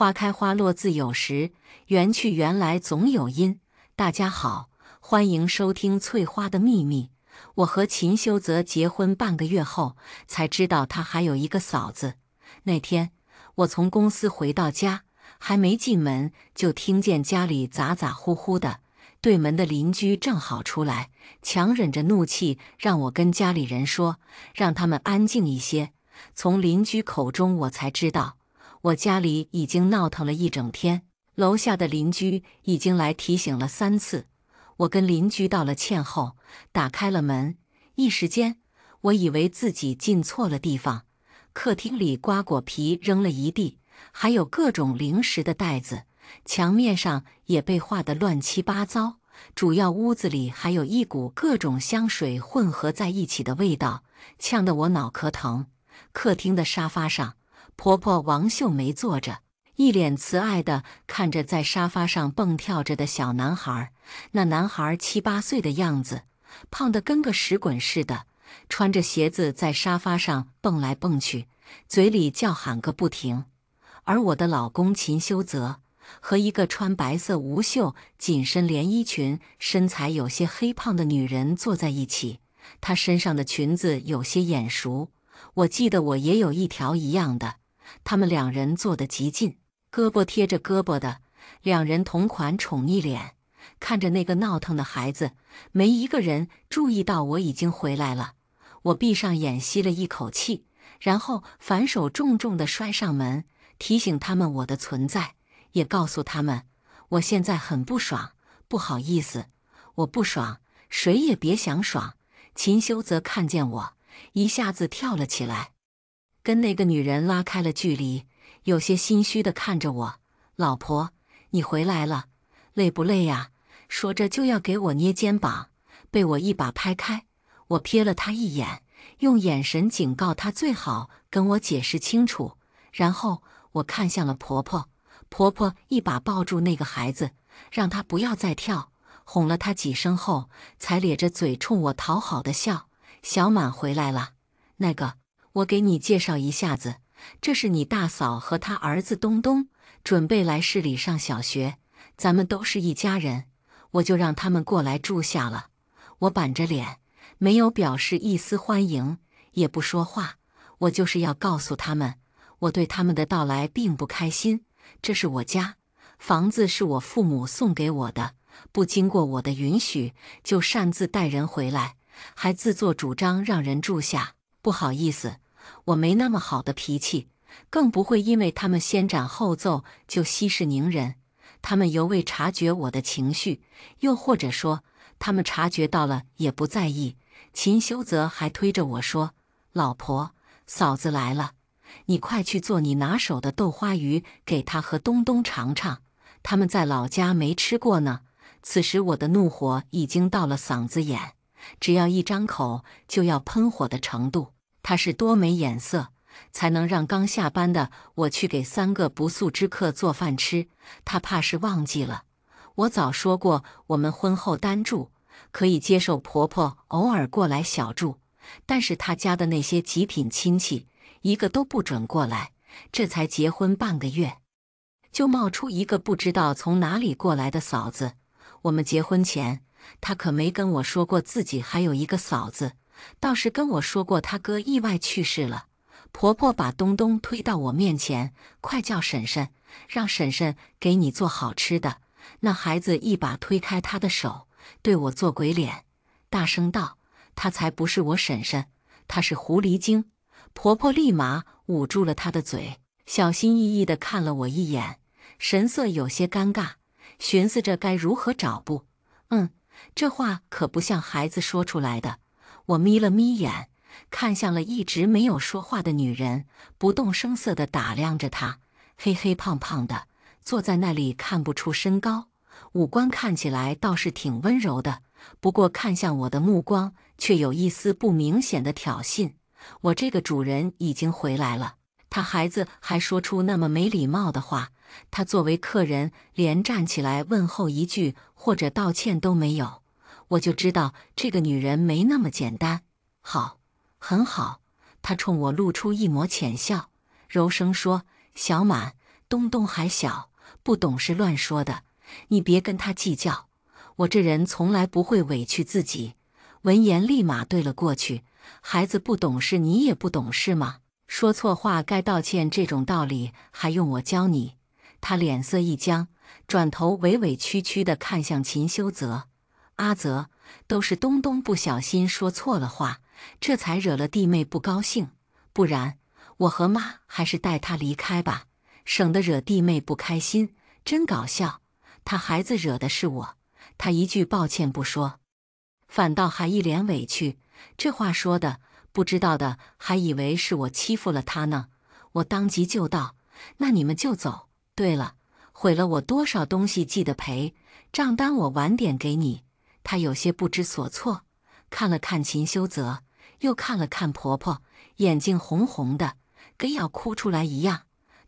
花开花落自有时，缘去缘来总有因。大家好，欢迎收听《翠花的秘密》。我和秦修泽结婚半个月后，才知道他还有一个嫂子。那天我从公司回到家，还没进门就听见家里咋咋呼呼的。对门的邻居正好出来，强忍着怒气让我跟家里人说，让他们安静一些。从邻居口中，我才知道。我家里已经闹腾了一整天，楼下的邻居已经来提醒了三次。我跟邻居道了歉后，打开了门。一时间，我以为自己进错了地方。客厅里瓜果皮扔了一地，还有各种零食的袋子，墙面上也被画得乱七八糟。主要屋子里还有一股各种香水混合在一起的味道，呛得我脑壳疼。客厅的沙发上。婆婆王秀梅坐着，一脸慈爱的看着在沙发上蹦跳着的小男孩。那男孩七八岁的样子，胖得跟个石滚似的，穿着鞋子在沙发上蹦来蹦去，嘴里叫喊个不停。而我的老公秦修泽和一个穿白色无袖紧身连衣裙、身材有些黑胖的女人坐在一起。她身上的裙子有些眼熟，我记得我也有一条一样的。他们两人坐得极近，胳膊贴着胳膊的，两人同款宠溺脸，看着那个闹腾的孩子，没一个人注意到我已经回来了。我闭上眼，吸了一口气，然后反手重重地摔上门，提醒他们我的存在，也告诉他们我现在很不爽，不好意思，我不爽，谁也别想爽。秦修则看见我，一下子跳了起来。跟那个女人拉开了距离，有些心虚的看着我。老婆，你回来了，累不累呀？说着就要给我捏肩膀，被我一把拍开。我瞥了他一眼，用眼神警告他最好跟我解释清楚。然后我看向了婆婆，婆婆一把抱住那个孩子，让他不要再跳，哄了他几声后，才咧着嘴冲我讨好的笑。小满回来了，那个。我给你介绍一下子，这是你大嫂和她儿子东东，准备来市里上小学。咱们都是一家人，我就让他们过来住下了。我板着脸，没有表示一丝欢迎，也不说话。我就是要告诉他们，我对他们的到来并不开心。这是我家，房子是我父母送给我的，不经过我的允许就擅自带人回来，还自作主张让人住下。不好意思，我没那么好的脾气，更不会因为他们先斩后奏就息事宁人。他们犹未察觉我的情绪，又或者说他们察觉到了也不在意。秦修泽还推着我说：“老婆，嫂子来了，你快去做你拿手的豆花鱼，给他和东东尝尝，他们在老家没吃过呢。”此时我的怒火已经到了嗓子眼。只要一张口就要喷火的程度，他是多没眼色，才能让刚下班的我去给三个不速之客做饭吃？他怕是忘记了，我早说过，我们婚后单住，可以接受婆婆偶尔过来小住，但是他家的那些极品亲戚，一个都不准过来。这才结婚半个月，就冒出一个不知道从哪里过来的嫂子。我们结婚前。他可没跟我说过自己还有一个嫂子，倒是跟我说过他哥意外去世了。婆婆把东东推到我面前，快叫婶婶，让婶婶给你做好吃的。那孩子一把推开她的手，对我做鬼脸，大声道：“她才不是我婶婶，她是狐狸精。”婆婆立马捂住了她的嘴，小心翼翼地看了我一眼，神色有些尴尬，寻思着该如何找不，嗯。这话可不像孩子说出来的。我眯了眯眼，看向了一直没有说话的女人，不动声色地打量着她。黑黑胖胖的，坐在那里看不出身高，五官看起来倒是挺温柔的。不过看向我的目光却有一丝不明显的挑衅。我这个主人已经回来了，他孩子还说出那么没礼貌的话，他作为客人连站起来问候一句或者道歉都没有。我就知道这个女人没那么简单。好，很好。她冲我露出一抹浅笑，柔声说：“小满，东东还小，不懂事乱说的，你别跟他计较。我这人从来不会委屈自己。”闻言，立马对了过去。孩子不懂事，你也不懂事吗？说错话该道歉，这种道理还用我教你？他脸色一僵，转头委委屈屈地看向秦修泽。阿泽，都是东东不小心说错了话，这才惹了弟妹不高兴。不然，我和妈还是带他离开吧，省得惹弟妹不开心。真搞笑，他孩子惹的是我，他一句抱歉不说，反倒还一脸委屈。这话说的，不知道的还以为是我欺负了他呢。我当即就道：“那你们就走。”对了，毁了我多少东西，记得赔。账单我晚点给你。她有些不知所措，看了看秦修泽，又看了看婆婆，眼睛红红的，跟要哭出来一样。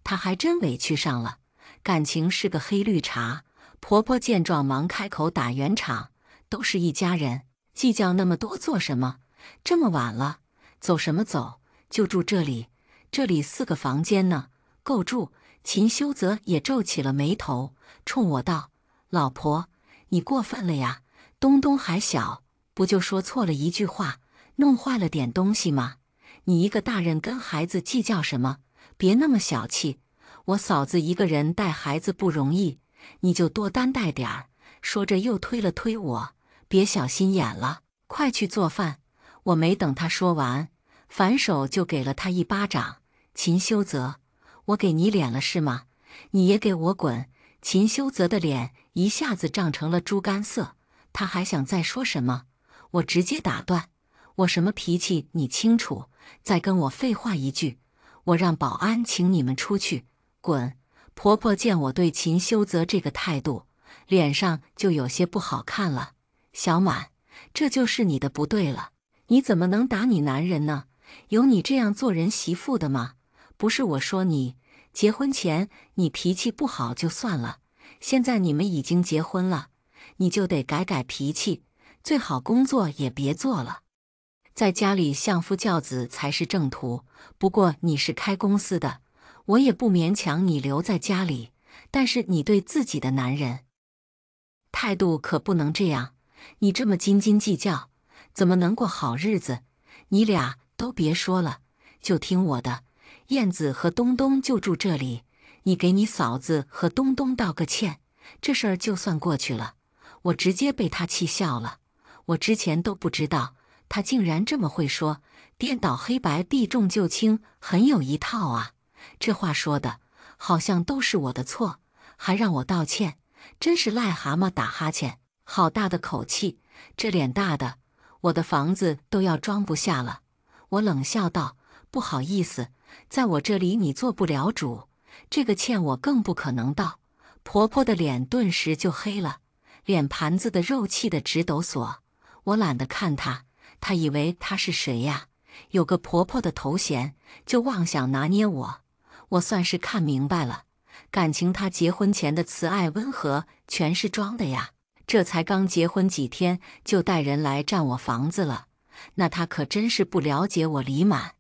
她还真委屈上了，感情是个黑绿茶。婆婆见状，忙开口打圆场：“都是一家人，计较那么多做什么？这么晚了，走什么走？就住这里，这里四个房间呢，够住。”秦修泽也皱起了眉头，冲我道：“老婆，你过分了呀。”东东还小，不就说错了一句话，弄坏了点东西吗？你一个大人跟孩子计较什么？别那么小气！我嫂子一个人带孩子不容易，你就多担待点儿。说着又推了推我，别小心眼了，快去做饭！我没等他说完，反手就给了他一巴掌。秦修泽，我给你脸了是吗？你也给我滚！秦修泽的脸一下子涨成了猪肝色。他还想再说什么，我直接打断。我什么脾气你清楚。再跟我废话一句，我让保安请你们出去，滚！婆婆见我对秦修泽这个态度，脸上就有些不好看了。小满，这就是你的不对了。你怎么能打你男人呢？有你这样做人媳妇的吗？不是我说你，结婚前你脾气不好就算了，现在你们已经结婚了。你就得改改脾气，最好工作也别做了，在家里相夫教子才是正途。不过你是开公司的，我也不勉强你留在家里。但是你对自己的男人态度可不能这样，你这么斤斤计较，怎么能过好日子？你俩都别说了，就听我的。燕子和东东就住这里，你给你嫂子和东东道个歉，这事儿就算过去了。我直接被他气笑了。我之前都不知道，他竟然这么会说，颠倒黑白，避重就轻，很有一套啊！这话说的，好像都是我的错，还让我道歉，真是癞蛤蟆打哈欠，好大的口气！这脸大的，我的房子都要装不下了。我冷笑道：“不好意思，在我这里你做不了主，这个歉我更不可能道。”婆婆的脸顿时就黑了。脸盘子的肉气的直抖索，我懒得看他。他以为他是谁呀？有个婆婆的头衔就妄想拿捏我？我算是看明白了，感情他结婚前的慈爱温和全是装的呀！这才刚结婚几天就带人来占我房子了，那他可真是不了解我李满。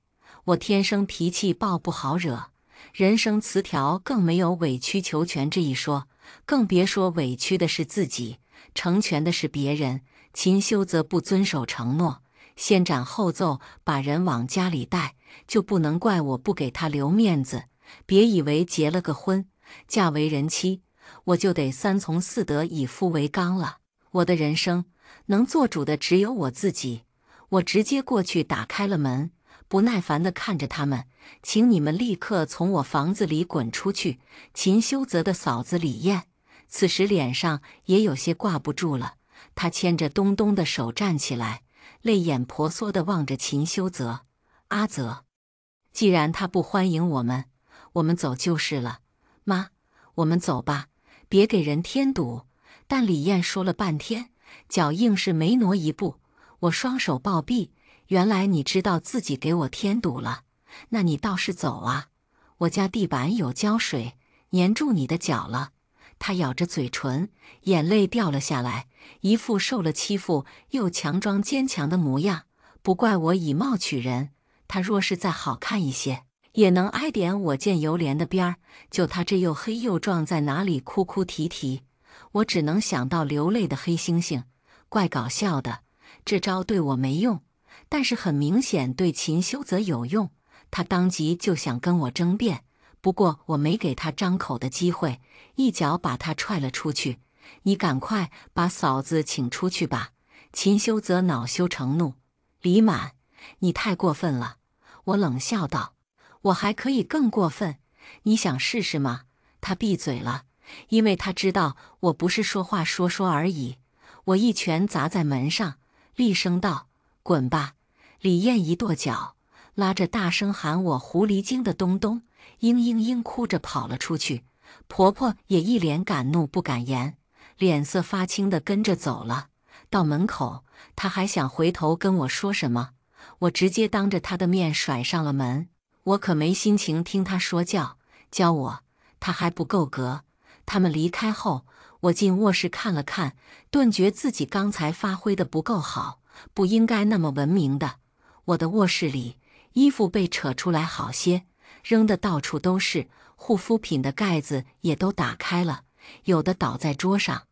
我天生脾气暴，不好惹，人生词条更没有委曲求全这一说。更别说委屈的是自己，成全的是别人。秦修则不遵守承诺，先斩后奏，把人往家里带，就不能怪我不给他留面子。别以为结了个婚，嫁为人妻，我就得三从四德，以夫为纲了。我的人生能做主的只有我自己。我直接过去打开了门。不耐烦地看着他们，请你们立刻从我房子里滚出去！秦修泽的嫂子李艳此时脸上也有些挂不住了，她牵着东东的手站起来，泪眼婆娑地望着秦修泽：“阿泽，既然他不欢迎我们，我们走就是了。”“妈，我们走吧，别给人添堵。”但李艳说了半天，脚硬是没挪一步，我双手抱臂。原来你知道自己给我添堵了，那你倒是走啊！我家地板有胶水，粘住你的脚了。他咬着嘴唇，眼泪掉了下来，一副受了欺负又强装坚强的模样。不怪我以貌取人，他若是再好看一些，也能挨点我见犹怜的边儿。就他这又黑又壮，在哪里哭哭啼啼，我只能想到流泪的黑猩猩，怪搞笑的。这招对我没用。但是很明显对秦修泽有用，他当即就想跟我争辩，不过我没给他张口的机会，一脚把他踹了出去。你赶快把嫂子请出去吧！秦修泽恼羞成怒：“李满，你太过分了！”我冷笑道：“我还可以更过分，你想试试吗？”他闭嘴了，因为他知道我不是说话说说而已。我一拳砸在门上，厉声道：“滚吧！”李艳一跺脚，拉着大声喊我“狐狸精”的东东，嘤嘤嘤，哭着跑了出去。婆婆也一脸敢怒不敢言，脸色发青的跟着走了。到门口，她还想回头跟我说什么，我直接当着她的面甩上了门。我可没心情听她说教，教我她还不够格。他们离开后，我进卧室看了看，顿觉自己刚才发挥的不够好，不应该那么文明的。我的卧室里，衣服被扯出来好些，扔的到处都是；护肤品的盖子也都打开了，有的倒在桌上，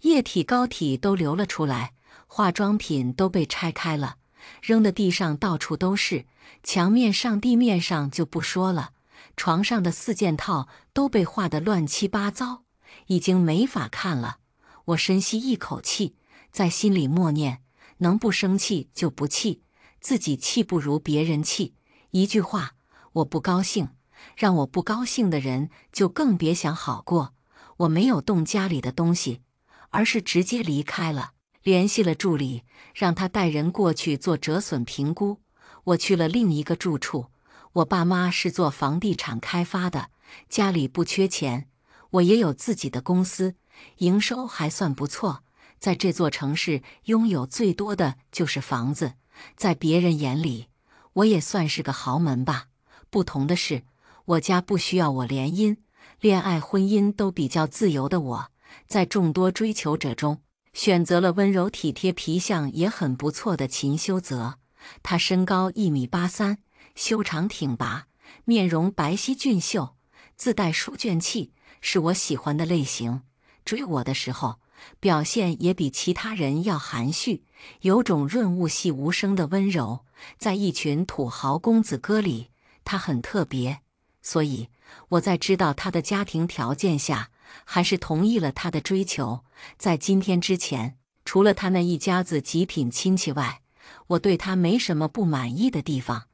液体膏体都流了出来；化妆品都被拆开了，扔的地上到处都是。墙面上、地面上就不说了，床上的四件套都被画的乱七八糟，已经没法看了。我深吸一口气，在心里默念：能不生气就不气。自己气不如别人气，一句话，我不高兴，让我不高兴的人就更别想好过。我没有动家里的东西，而是直接离开了，联系了助理，让他带人过去做折损评估。我去了另一个住处。我爸妈是做房地产开发的，家里不缺钱，我也有自己的公司，营收还算不错。在这座城市，拥有最多的就是房子。在别人眼里，我也算是个豪门吧。不同的是，我家不需要我联姻，恋爱婚姻都比较自由的我，在众多追求者中，选择了温柔体贴、皮相也很不错的秦修泽。他身高一米八三，修长挺拔，面容白皙俊秀，自带书卷气，是我喜欢的类型。追我的时候。表现也比其他人要含蓄，有种润物细无声的温柔。在一群土豪公子哥里，他很特别。所以我在知道他的家庭条件下，还是同意了他的追求。在今天之前，除了他那一家子极品亲戚外，我对他没什么不满意的地方。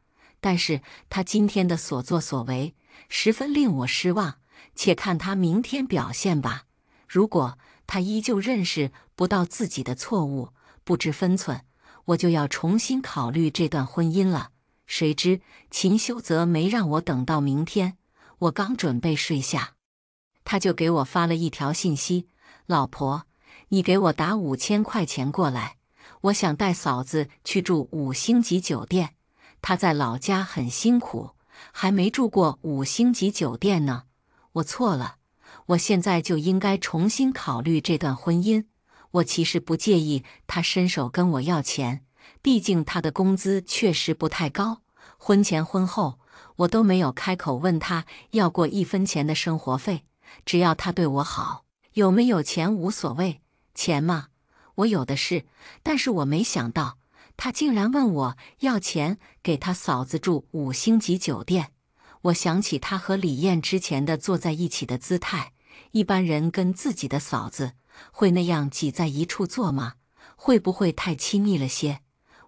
但是他今天的所作所为，十分令我失望。且看他明天表现吧。如果……他依旧认识不到自己的错误，不知分寸，我就要重新考虑这段婚姻了。谁知秦修泽没让我等到明天，我刚准备睡下，他就给我发了一条信息：“老婆，你给我打五千块钱过来，我想带嫂子去住五星级酒店。她在老家很辛苦，还没住过五星级酒店呢。我错了。”我现在就应该重新考虑这段婚姻。我其实不介意他伸手跟我要钱，毕竟他的工资确实不太高。婚前婚后，我都没有开口问他要过一分钱的生活费。只要他对我好，有没有钱无所谓。钱嘛，我有的是。但是我没想到，他竟然问我要钱给他嫂子住五星级酒店。我想起他和李艳之前的坐在一起的姿态。一般人跟自己的嫂子会那样挤在一处坐吗？会不会太亲密了些？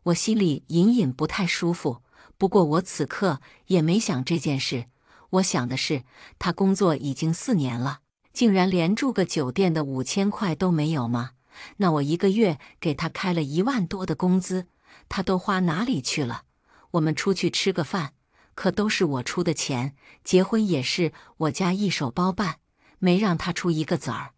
我心里隐隐不太舒服。不过我此刻也没想这件事，我想的是，他工作已经四年了，竟然连住个酒店的五千块都没有吗？那我一个月给他开了一万多的工资，他都花哪里去了？我们出去吃个饭，可都是我出的钱；结婚也是我家一手包办。没让他出一个子儿，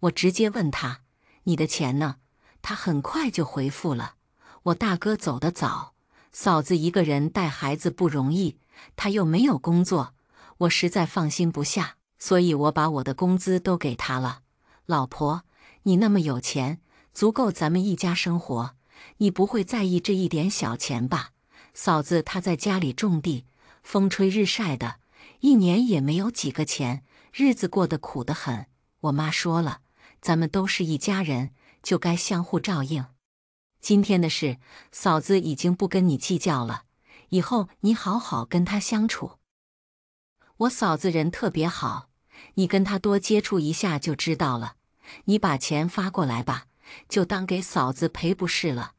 我直接问他：“你的钱呢？”他很快就回复了：“我大哥走得早，嫂子一个人带孩子不容易，他又没有工作，我实在放心不下，所以我把我的工资都给他了。”老婆，你那么有钱，足够咱们一家生活，你不会在意这一点小钱吧？嫂子她在家里种地，风吹日晒的，一年也没有几个钱。日子过得苦得很，我妈说了，咱们都是一家人，就该相互照应。今天的事，嫂子已经不跟你计较了，以后你好好跟她相处。我嫂子人特别好，你跟她多接触一下就知道了。你把钱发过来吧，就当给嫂子赔不是了。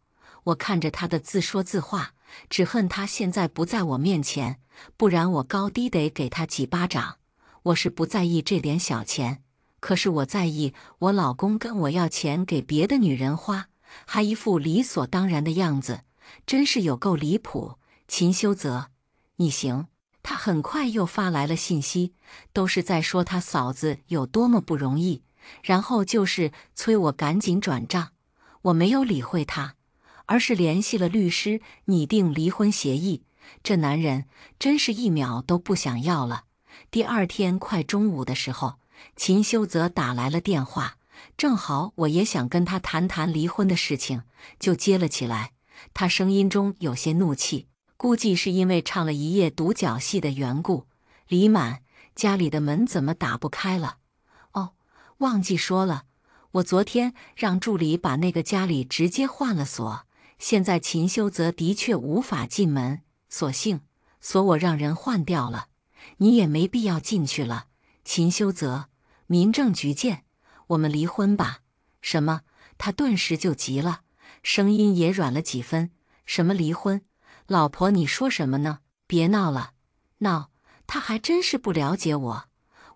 我看着她的自说自话，只恨她现在不在我面前，不然我高低得给她几巴掌。我是不在意这点小钱，可是我在意我老公跟我要钱给别的女人花，还一副理所当然的样子，真是有够离谱。秦修泽，你行！他很快又发来了信息，都是在说他嫂子有多么不容易，然后就是催我赶紧转账。我没有理会他，而是联系了律师拟定离婚协议。这男人真是一秒都不想要了。第二天快中午的时候，秦修泽打来了电话，正好我也想跟他谈谈离婚的事情，就接了起来。他声音中有些怒气，估计是因为唱了一夜独角戏的缘故。李满，家里的门怎么打不开了？哦，忘记说了，我昨天让助理把那个家里直接换了锁，现在秦修泽的确无法进门。所幸锁我让人换掉了。你也没必要进去了，秦修泽，民政局见，我们离婚吧。什么？他顿时就急了，声音也软了几分。什么离婚？老婆，你说什么呢？别闹了，闹！他还真是不了解我。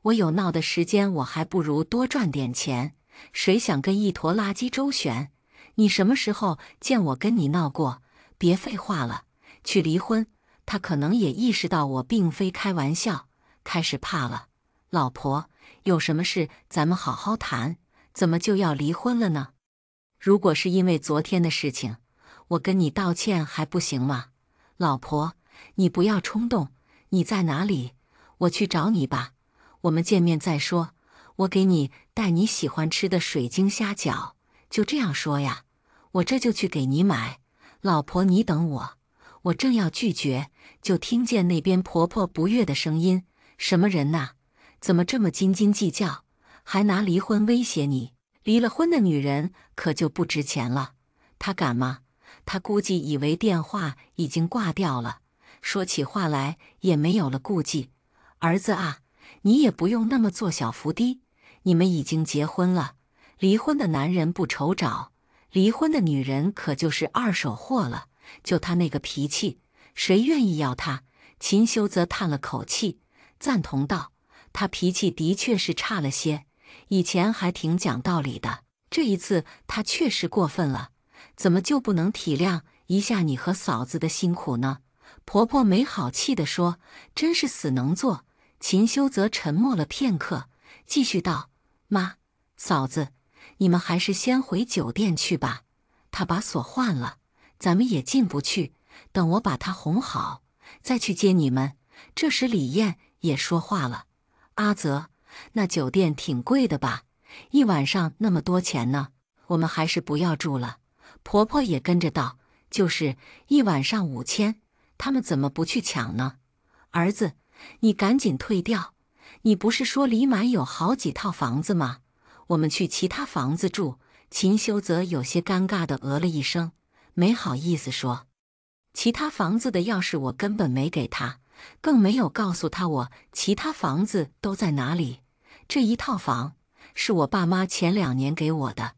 我有闹的时间，我还不如多赚点钱。谁想跟一坨垃圾周旋？你什么时候见我跟你闹过？别废话了，去离婚。他可能也意识到我并非开玩笑，开始怕了。老婆，有什么事咱们好好谈，怎么就要离婚了呢？如果是因为昨天的事情，我跟你道歉还不行吗？老婆，你不要冲动。你在哪里？我去找你吧，我们见面再说。我给你带你喜欢吃的水晶虾饺，就这样说呀。我这就去给你买，老婆，你等我。我正要拒绝，就听见那边婆婆不悦的声音：“什么人呐？怎么这么斤斤计较？还拿离婚威胁你？离了婚的女人可就不值钱了。”他敢吗？他估计以为电话已经挂掉了，说起话来也没有了顾忌。“儿子啊，你也不用那么做小伏低。你们已经结婚了，离婚的男人不愁找，离婚的女人可就是二手货了。”就他那个脾气，谁愿意要他？秦修泽叹了口气，赞同道：“他脾气的确是差了些，以前还挺讲道理的。这一次他确实过分了，怎么就不能体谅一下你和嫂子的辛苦呢？”婆婆没好气地说：“真是死能做。”秦修泽沉默了片刻，继续道：“妈，嫂子，你们还是先回酒店去吧。他把锁换了。”咱们也进不去，等我把他哄好，再去接你们。这时李艳也说话了：“阿泽，那酒店挺贵的吧？一晚上那么多钱呢，我们还是不要住了。”婆婆也跟着道：“就是一晚上五千，他们怎么不去抢呢？”儿子，你赶紧退掉。你不是说李满有好几套房子吗？我们去其他房子住。秦修泽有些尴尬地呃了一声。没好意思说，其他房子的钥匙我根本没给他，更没有告诉他我其他房子都在哪里。这一套房是我爸妈前两年给我的，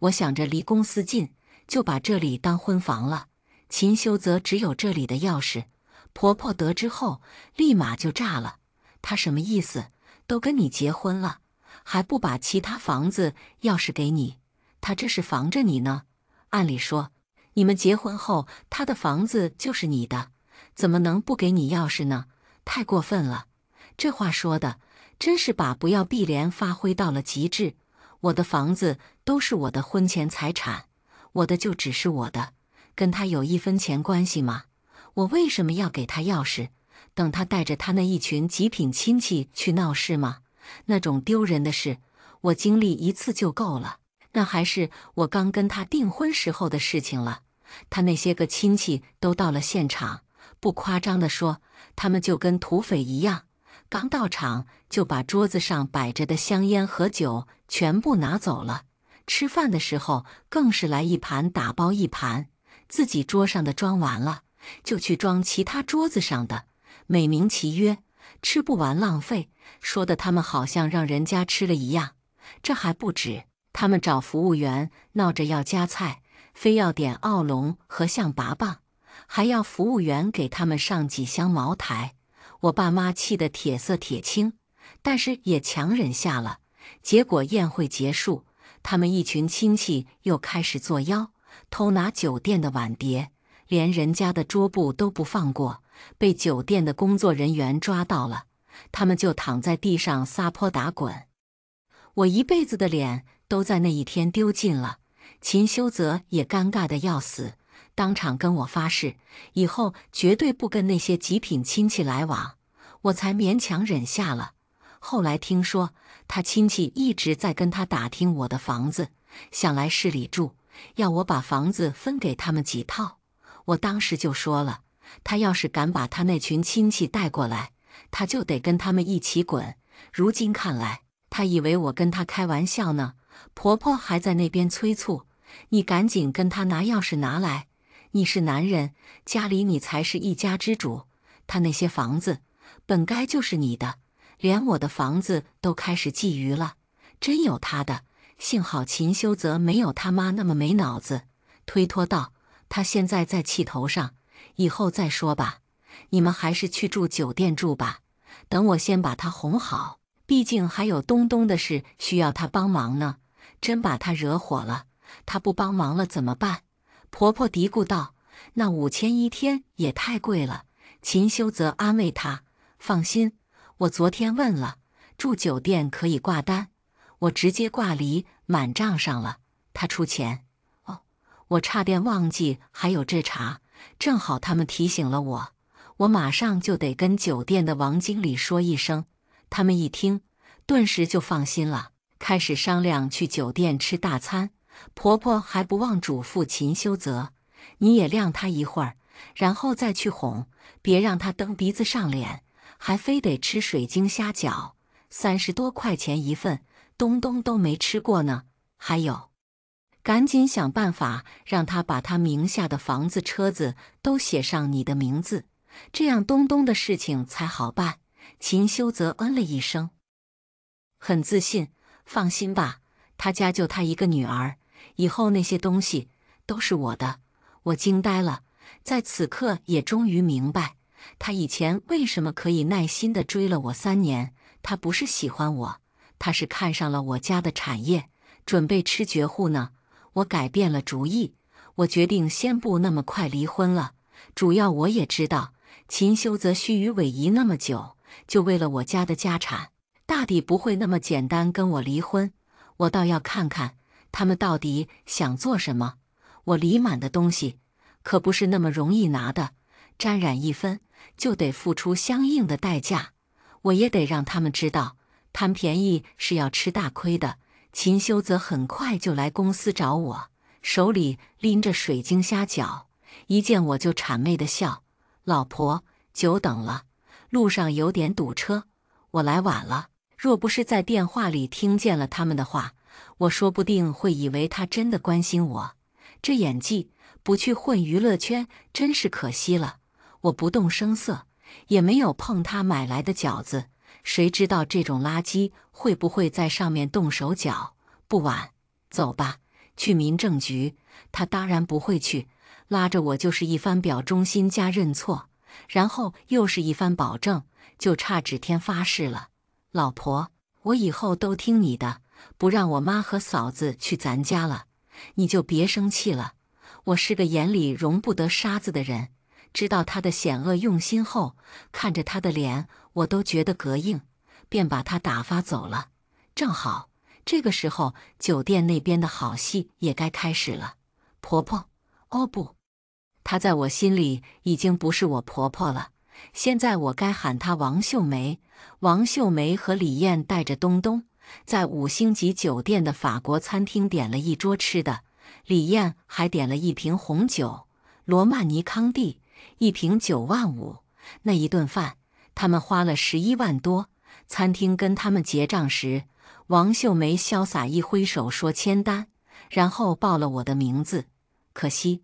我想着离公司近，就把这里当婚房了。秦修泽只有这里的钥匙，婆婆得知后立马就炸了。他什么意思？都跟你结婚了，还不把其他房子钥匙给你？他这是防着你呢。按理说。你们结婚后，他的房子就是你的，怎么能不给你钥匙呢？太过分了！这话说的，真是把不要碧莲发挥到了极致。我的房子都是我的婚前财产，我的就只是我的，跟他有一分钱关系吗？我为什么要给他钥匙？等他带着他那一群极品亲戚去闹事吗？那种丢人的事，我经历一次就够了。那还是我刚跟他订婚时候的事情了，他那些个亲戚都到了现场，不夸张的说，他们就跟土匪一样，刚到场就把桌子上摆着的香烟和酒全部拿走了。吃饭的时候更是来一盘打包一盘，自己桌上的装完了，就去装其他桌子上的，美名其曰吃不完浪费，说的他们好像让人家吃了一样。这还不止。他们找服务员闹着要加菜，非要点奥龙和象拔蚌，还要服务员给他们上几箱茅台。我爸妈气得铁色铁青，但是也强忍下了。结果宴会结束，他们一群亲戚又开始作妖，偷拿酒店的碗碟，连人家的桌布都不放过。被酒店的工作人员抓到了，他们就躺在地上撒泼打滚。我一辈子的脸。都在那一天丢尽了，秦修泽也尴尬的要死，当场跟我发誓，以后绝对不跟那些极品亲戚来往，我才勉强忍下了。后来听说他亲戚一直在跟他打听我的房子，想来市里住，要我把房子分给他们几套，我当时就说了，他要是敢把他那群亲戚带过来，他就得跟他们一起滚。如今看来，他以为我跟他开玩笑呢。婆婆还在那边催促你，赶紧跟他拿钥匙拿来。你是男人，家里你才是一家之主。他那些房子，本该就是你的。连我的房子都开始觊觎了，真有他的。幸好秦修泽没有他妈那么没脑子，推脱道：“他现在在气头上，以后再说吧。你们还是去住酒店住吧。等我先把他哄好。”毕竟还有东东的事需要他帮忙呢，真把他惹火了，他不帮忙了怎么办？婆婆嘀咕道：“那五千一天也太贵了。”秦修则安慰她：“放心，我昨天问了，住酒店可以挂单，我直接挂离满账上了，他出钱。”哦，我差点忘记还有这茬，正好他们提醒了我，我马上就得跟酒店的王经理说一声。他们一听，顿时就放心了，开始商量去酒店吃大餐。婆婆还不忘嘱咐秦修泽：“你也晾他一会儿，然后再去哄，别让他蹬鼻子上脸，还非得吃水晶虾饺，三十多块钱一份，东东都没吃过呢。还有，赶紧想办法让他把他名下的房子、车子都写上你的名字，这样东东的事情才好办。”秦修泽嗯了一声，很自信。放心吧，他家就他一个女儿，以后那些东西都是我的。我惊呆了，在此刻也终于明白，他以前为什么可以耐心的追了我三年。他不是喜欢我，他是看上了我家的产业，准备吃绝户呢。我改变了主意，我决定先不那么快离婚了。主要我也知道，秦修泽虚与委蛇那么久。就为了我家的家产，大抵不会那么简单跟我离婚。我倒要看看他们到底想做什么。我李满的东西可不是那么容易拿的，沾染一分就得付出相应的代价。我也得让他们知道，贪便宜是要吃大亏的。秦修则很快就来公司找我，手里拎着水晶虾饺，一见我就谄媚地笑：“老婆，久等了。”路上有点堵车，我来晚了。若不是在电话里听见了他们的话，我说不定会以为他真的关心我。这演技，不去混娱乐圈真是可惜了。我不动声色，也没有碰他买来的饺子。谁知道这种垃圾会不会在上面动手脚？不晚，走吧，去民政局。他当然不会去，拉着我就是一番表忠心加认错。然后又是一番保证，就差指天发誓了。老婆，我以后都听你的，不让我妈和嫂子去咱家了，你就别生气了。我是个眼里容不得沙子的人，知道他的险恶用心后，看着他的脸我都觉得膈应，便把他打发走了。正好这个时候，酒店那边的好戏也该开始了。婆婆，哦不。她在我心里已经不是我婆婆了，现在我该喊她王秀梅。王秀梅和李艳带着东东，在五星级酒店的法国餐厅点了一桌吃的，李艳还点了一瓶红酒，罗曼尼康帝，一瓶九万五。那一顿饭，他们花了十一万多。餐厅跟他们结账时，王秀梅潇洒一挥手说签单，然后报了我的名字。可惜。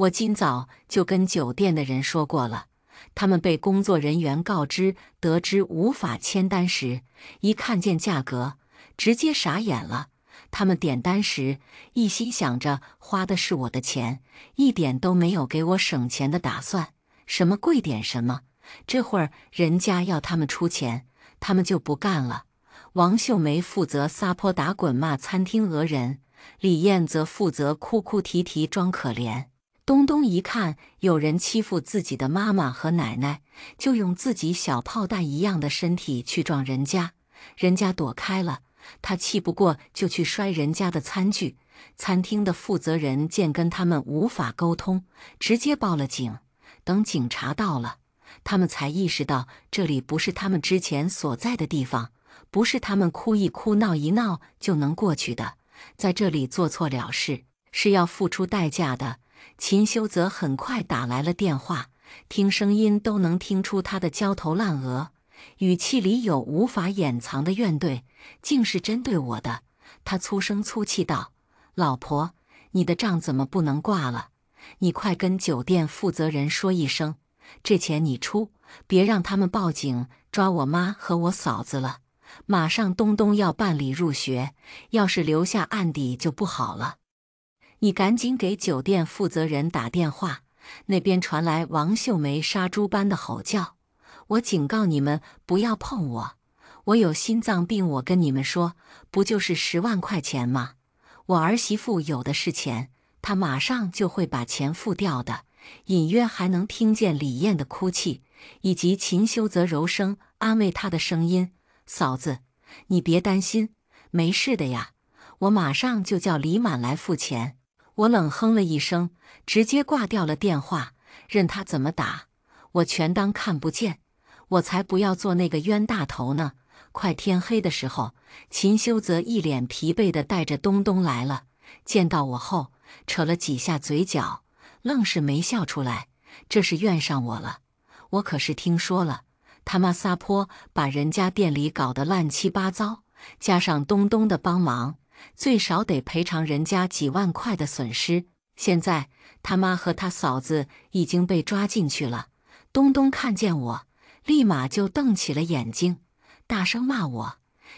我今早就跟酒店的人说过了，他们被工作人员告知得知无法签单时，一看见价格直接傻眼了。他们点单时一心想着花的是我的钱，一点都没有给我省钱的打算，什么贵点什么。这会儿人家要他们出钱，他们就不干了。王秀梅负责撒泼打滚骂餐厅讹人，李燕则负责哭哭啼啼装可怜。东东一看有人欺负自己的妈妈和奶奶，就用自己小炮弹一样的身体去撞人家，人家躲开了，他气不过就去摔人家的餐具。餐厅的负责人见跟他们无法沟通，直接报了警。等警察到了，他们才意识到这里不是他们之前所在的地方，不是他们哭一哭闹一闹就能过去的。在这里做错了事是要付出代价的。秦修则很快打来了电话，听声音都能听出他的焦头烂额，语气里有无法掩藏的怨怼，竟是针对我的。他粗声粗气道：“老婆，你的账怎么不能挂了？你快跟酒店负责人说一声，这钱你出，别让他们报警抓我妈和我嫂子了。马上东东要办理入学，要是留下案底就不好了。”你赶紧给酒店负责人打电话。那边传来王秀梅杀猪般的吼叫：“我警告你们，不要碰我！我有心脏病！我跟你们说，不就是十万块钱吗？我儿媳妇有的是钱，她马上就会把钱付掉的。”隐约还能听见李艳的哭泣，以及秦修泽柔声安慰她的声音：“嫂子，你别担心，没事的呀！我马上就叫李满来付钱。”我冷哼了一声，直接挂掉了电话，任他怎么打，我全当看不见。我才不要做那个冤大头呢！快天黑的时候，秦修泽一脸疲惫地带着东东来了，见到我后扯了几下嘴角，愣是没笑出来，这是怨上我了。我可是听说了，他妈撒泼，把人家店里搞得乱七八糟，加上东东的帮忙。最少得赔偿人家几万块的损失。现在他妈和他嫂子已经被抓进去了。东东看见我，立马就瞪起了眼睛，大声骂我：“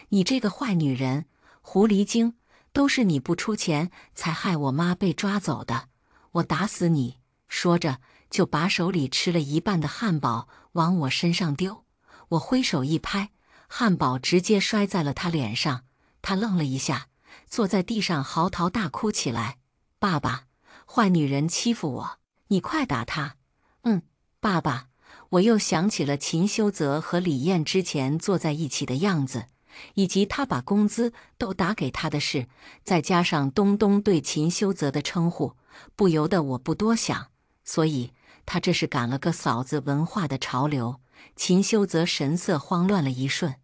你这个坏女人，狐狸精，都是你不出钱才害我妈被抓走的！我打死你！”说着就把手里吃了一半的汉堡往我身上丢。我挥手一拍，汉堡直接摔在了他脸上。他愣了一下。坐在地上嚎啕大哭起来，爸爸，坏女人欺负我，你快打她！嗯，爸爸，我又想起了秦修泽和李艳之前坐在一起的样子，以及他把工资都打给他的事，再加上东东对秦修泽的称呼，不由得我不多想。所以，他这是赶了个嫂子文化的潮流。秦修泽神色慌乱了一瞬，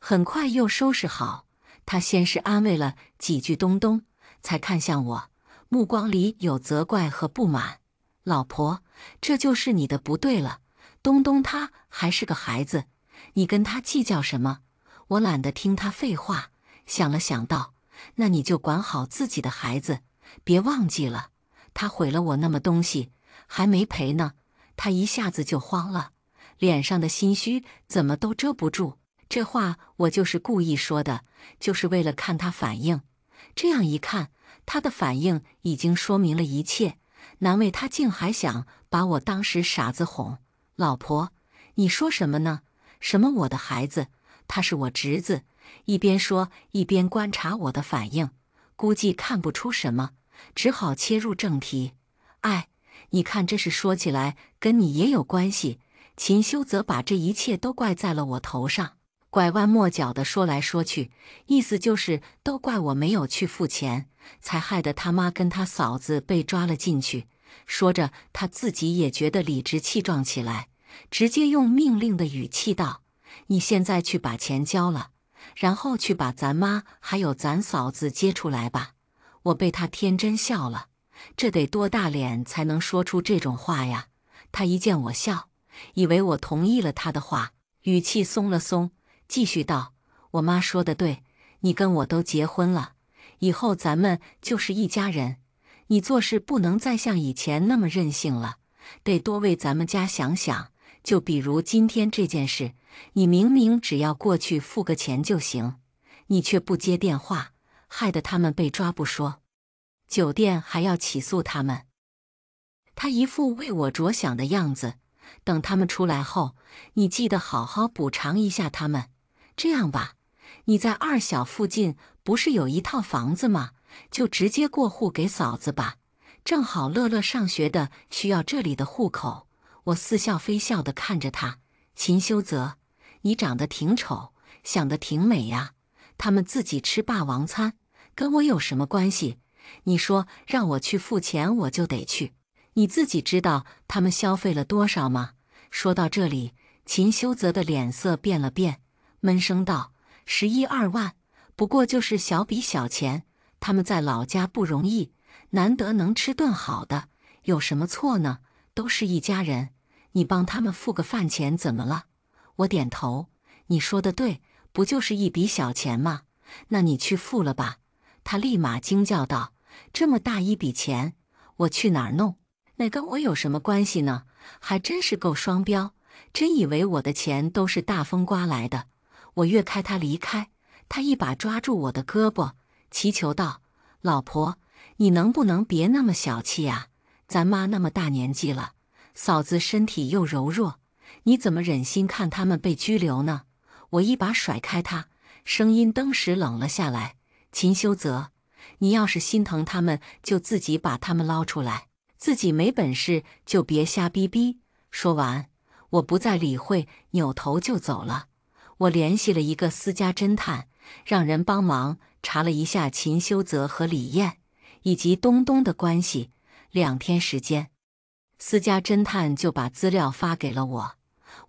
很快又收拾好。他先是安慰了几句东东，才看向我，目光里有责怪和不满。老婆，这就是你的不对了。东东他还是个孩子，你跟他计较什么？我懒得听他废话。想了想，道：“那你就管好自己的孩子，别忘记了，他毁了我那么东西，还没赔呢。”他一下子就慌了，脸上的心虚怎么都遮不住。这话我就是故意说的，就是为了看他反应。这样一看，他的反应已经说明了一切。难为他竟还想把我当时傻子哄。老婆，你说什么呢？什么我的孩子，他是我侄子。一边说一边观察我的反应，估计看不出什么，只好切入正题。哎，你看这事说起来跟你也有关系。秦修泽把这一切都怪在了我头上。拐弯抹角地说来说去，意思就是都怪我没有去付钱，才害得他妈跟他嫂子被抓了进去。说着，他自己也觉得理直气壮起来，直接用命令的语气道：“你现在去把钱交了，然后去把咱妈还有咱嫂子接出来吧。”我被他天真笑了，这得多大脸才能说出这种话呀？他一见我笑，以为我同意了他的话，语气松了松。继续道：“我妈说的对，你跟我都结婚了，以后咱们就是一家人。你做事不能再像以前那么任性了，得多为咱们家想想。就比如今天这件事，你明明只要过去付个钱就行，你却不接电话，害得他们被抓不说，酒店还要起诉他们。他一副为我着想的样子。等他们出来后，你记得好好补偿一下他们。”这样吧，你在二小附近不是有一套房子吗？就直接过户给嫂子吧，正好乐乐上学的需要这里的户口。我似笑非笑的看着他，秦修泽，你长得挺丑，想得挺美呀。他们自己吃霸王餐，跟我有什么关系？你说让我去付钱，我就得去。你自己知道他们消费了多少吗？说到这里，秦修泽的脸色变了变。闷声道：“十一二万，不过就是小笔小钱。他们在老家不容易，难得能吃顿好的，有什么错呢？都是一家人，你帮他们付个饭钱怎么了？”我点头：“你说的对，不就是一笔小钱吗？那你去付了吧。”他立马惊叫道：“这么大一笔钱，我去哪儿弄？那跟我有什么关系呢？还真是够双标，真以为我的钱都是大风刮来的？”我越开他离开，他一把抓住我的胳膊，祈求道：“老婆，你能不能别那么小气啊？咱妈那么大年纪了，嫂子身体又柔弱，你怎么忍心看他们被拘留呢？”我一把甩开他，声音登时冷了下来：“秦修泽，你要是心疼他们，就自己把他们捞出来；自己没本事，就别瞎逼逼。”说完，我不再理会，扭头就走了。我联系了一个私家侦探，让人帮忙查了一下秦修泽和李艳以及东东的关系。两天时间，私家侦探就把资料发给了我。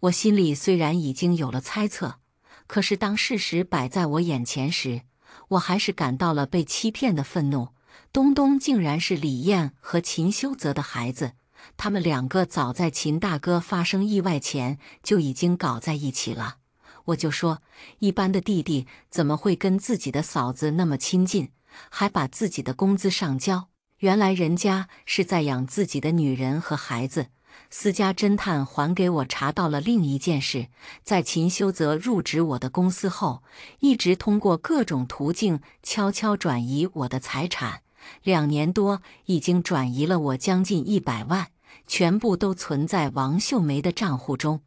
我心里虽然已经有了猜测，可是当事实摆在我眼前时，我还是感到了被欺骗的愤怒。东东竟然是李艳和秦修泽的孩子，他们两个早在秦大哥发生意外前就已经搞在一起了。我就说，一般的弟弟怎么会跟自己的嫂子那么亲近，还把自己的工资上交？原来人家是在养自己的女人和孩子。私家侦探还给我查到了另一件事：在秦修泽入职我的公司后，一直通过各种途径悄悄转移我的财产，两年多已经转移了我将近一百万，全部都存在王秀梅的账户中。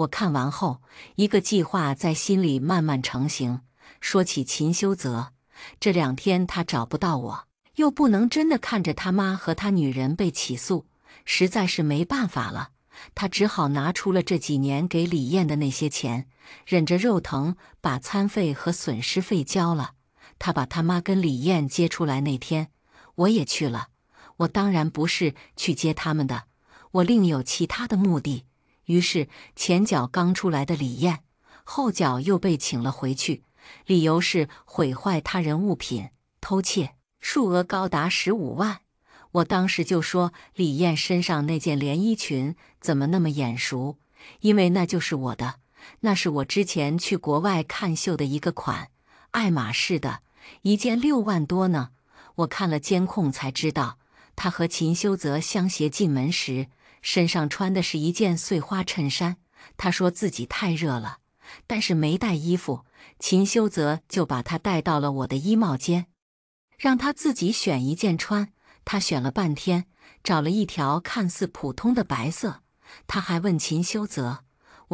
我看完后，一个计划在心里慢慢成型。说起秦修泽，这两天他找不到我，又不能真的看着他妈和他女人被起诉，实在是没办法了，他只好拿出了这几年给李艳的那些钱，忍着肉疼把餐费和损失费交了。他把他妈跟李艳接出来那天，我也去了。我当然不是去接他们的，我另有其他的目的。于是，前脚刚出来的李艳，后脚又被请了回去，理由是毁坏他人物品、偷窃，数额高达十五万。我当时就说：“李艳身上那件连衣裙怎么那么眼熟？因为那就是我的，那是我之前去国外看秀的一个款，爱马仕的，一件六万多呢。”我看了监控才知道，她和秦修泽相携进门时。身上穿的是一件碎花衬衫，他说自己太热了，但是没带衣服。秦修泽就把他带到了我的衣帽间，让他自己选一件穿。他选了半天，找了一条看似普通的白色。他还问秦修泽：“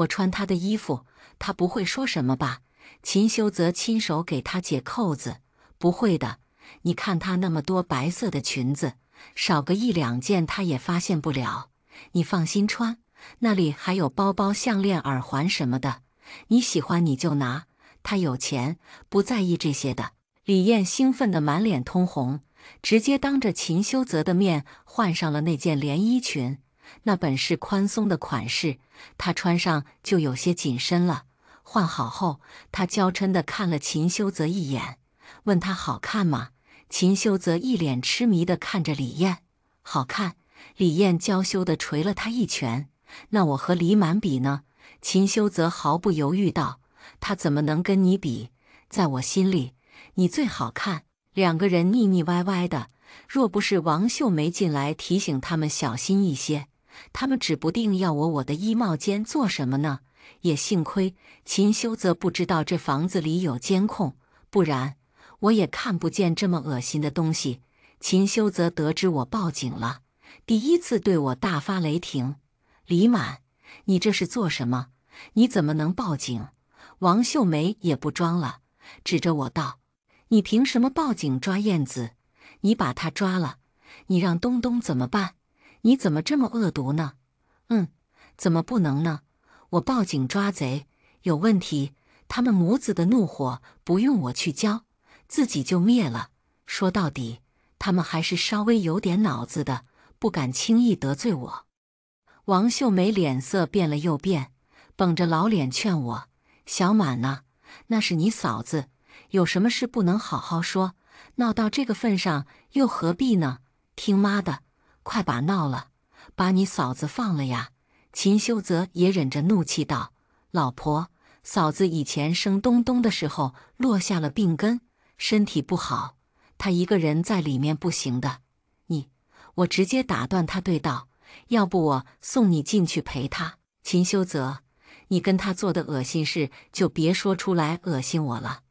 我穿他的衣服，他不会说什么吧？”秦修泽亲手给他解扣子：“不会的，你看他那么多白色的裙子，少个一两件他也发现不了。”你放心穿，那里还有包包、项链、耳环什么的，你喜欢你就拿。他有钱，不在意这些的。李艳兴奋得满脸通红，直接当着秦修泽的面换上了那件连衣裙。那本是宽松的款式，她穿上就有些紧身了。换好后，她娇嗔地看了秦修泽一眼，问他好看吗？秦修泽一脸痴迷地看着李艳，好看。李艳娇羞地捶了他一拳。那我和李满比呢？秦修泽毫不犹豫道：“他怎么能跟你比？在我心里，你最好看。”两个人腻腻歪歪的。若不是王秀梅进来提醒他们小心一些，他们指不定要我我的衣帽间做什么呢。也幸亏秦修泽不知道这房子里有监控，不然我也看不见这么恶心的东西。秦修泽得知我报警了。第一次对我大发雷霆，李满，你这是做什么？你怎么能报警？王秀梅也不装了，指着我道：“你凭什么报警抓燕子？你把他抓了，你让东东怎么办？你怎么这么恶毒呢？”“嗯，怎么不能呢？我报警抓贼有问题？他们母子的怒火不用我去浇，自己就灭了。说到底，他们还是稍微有点脑子的。”不敢轻易得罪我。王秀梅脸色变了又变，绷着老脸劝我：“小满呢？那是你嫂子，有什么事不能好好说？闹到这个份上，又何必呢？听妈的，快把闹了，把你嫂子放了呀！”秦修泽也忍着怒气道：“老婆，嫂子以前生东东的时候落下了病根，身体不好，她一个人在里面不行的。”我直接打断他，对道：“要不我送你进去陪他。”秦修泽，你跟他做的恶心事就别说出来恶心我了。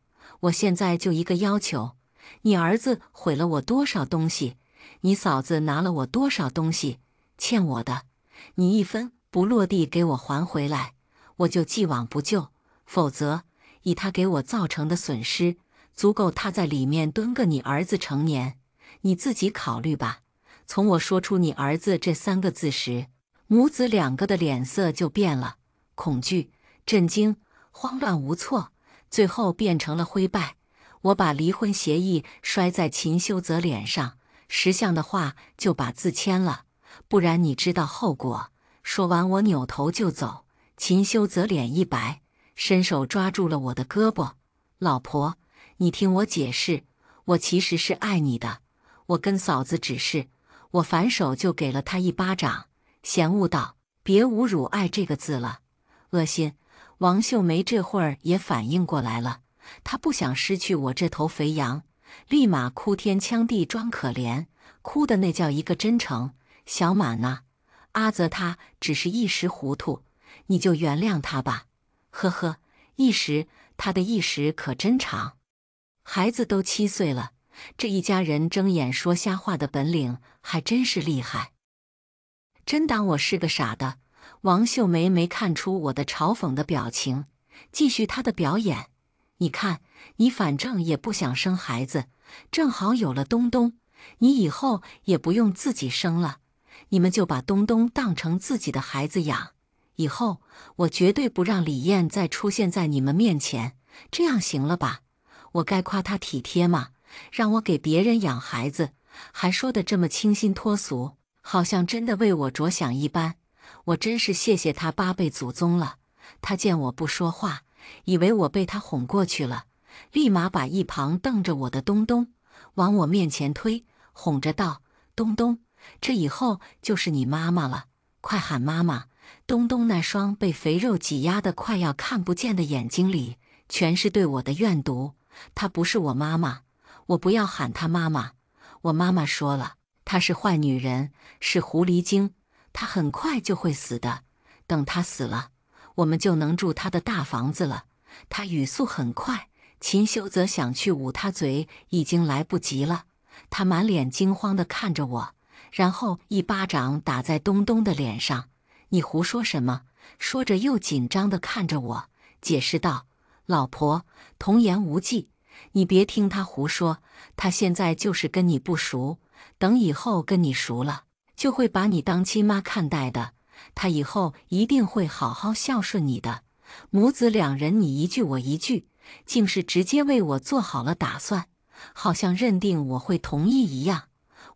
我现在就一个要求：你儿子毁了我多少东西？你嫂子拿了我多少东西？欠我的，你一分不落地给我还回来，我就既往不咎。否则，以他给我造成的损失，足够他在里面蹲个你儿子成年，你自己考虑吧。从我说出“你儿子”这三个字时，母子两个的脸色就变了，恐惧、震惊、慌乱无措，最后变成了灰败。我把离婚协议摔在秦修泽脸上，识相的话就把字签了，不然你知道后果。说完，我扭头就走。秦修泽脸一白，伸手抓住了我的胳膊：“老婆，你听我解释，我其实是爱你的，我跟嫂子只是……”我反手就给了他一巴掌，嫌恶道：“别侮辱‘爱’这个字了，恶心！”王秀梅这会儿也反应过来了，她不想失去我这头肥羊，立马哭天抢地装可怜，哭的那叫一个真诚。小满啊，阿泽他只是一时糊涂，你就原谅他吧。呵呵，一时他的一时可真长，孩子都七岁了。这一家人睁眼说瞎话的本领还真是厉害，真当我是个傻的？王秀梅没看出我的嘲讽的表情，继续她的表演。你看，你反正也不想生孩子，正好有了东东，你以后也不用自己生了，你们就把东东当成自己的孩子养。以后我绝对不让李燕再出现在你们面前，这样行了吧？我该夸她体贴吗？让我给别人养孩子，还说的这么清新脱俗，好像真的为我着想一般。我真是谢谢他八辈祖宗了。他见我不说话，以为我被他哄过去了，立马把一旁瞪着我的东东往我面前推，哄着道：“东东，这以后就是你妈妈了，快喊妈妈。”东东那双被肥肉挤压得快要看不见的眼睛里，全是对我的怨毒。她不是我妈妈。我不要喊她妈妈，我妈妈说了，她是坏女人，是狐狸精，她很快就会死的。等她死了，我们就能住她的大房子了。她语速很快，秦修则想去捂她嘴，已经来不及了。他满脸惊慌地看着我，然后一巴掌打在东东的脸上。你胡说什么？说着又紧张地看着我，解释道：“老婆，童言无忌。”你别听他胡说，他现在就是跟你不熟，等以后跟你熟了，就会把你当亲妈看待的。他以后一定会好好孝顺你的。母子两人，你一句我一句，竟是直接为我做好了打算，好像认定我会同意一样。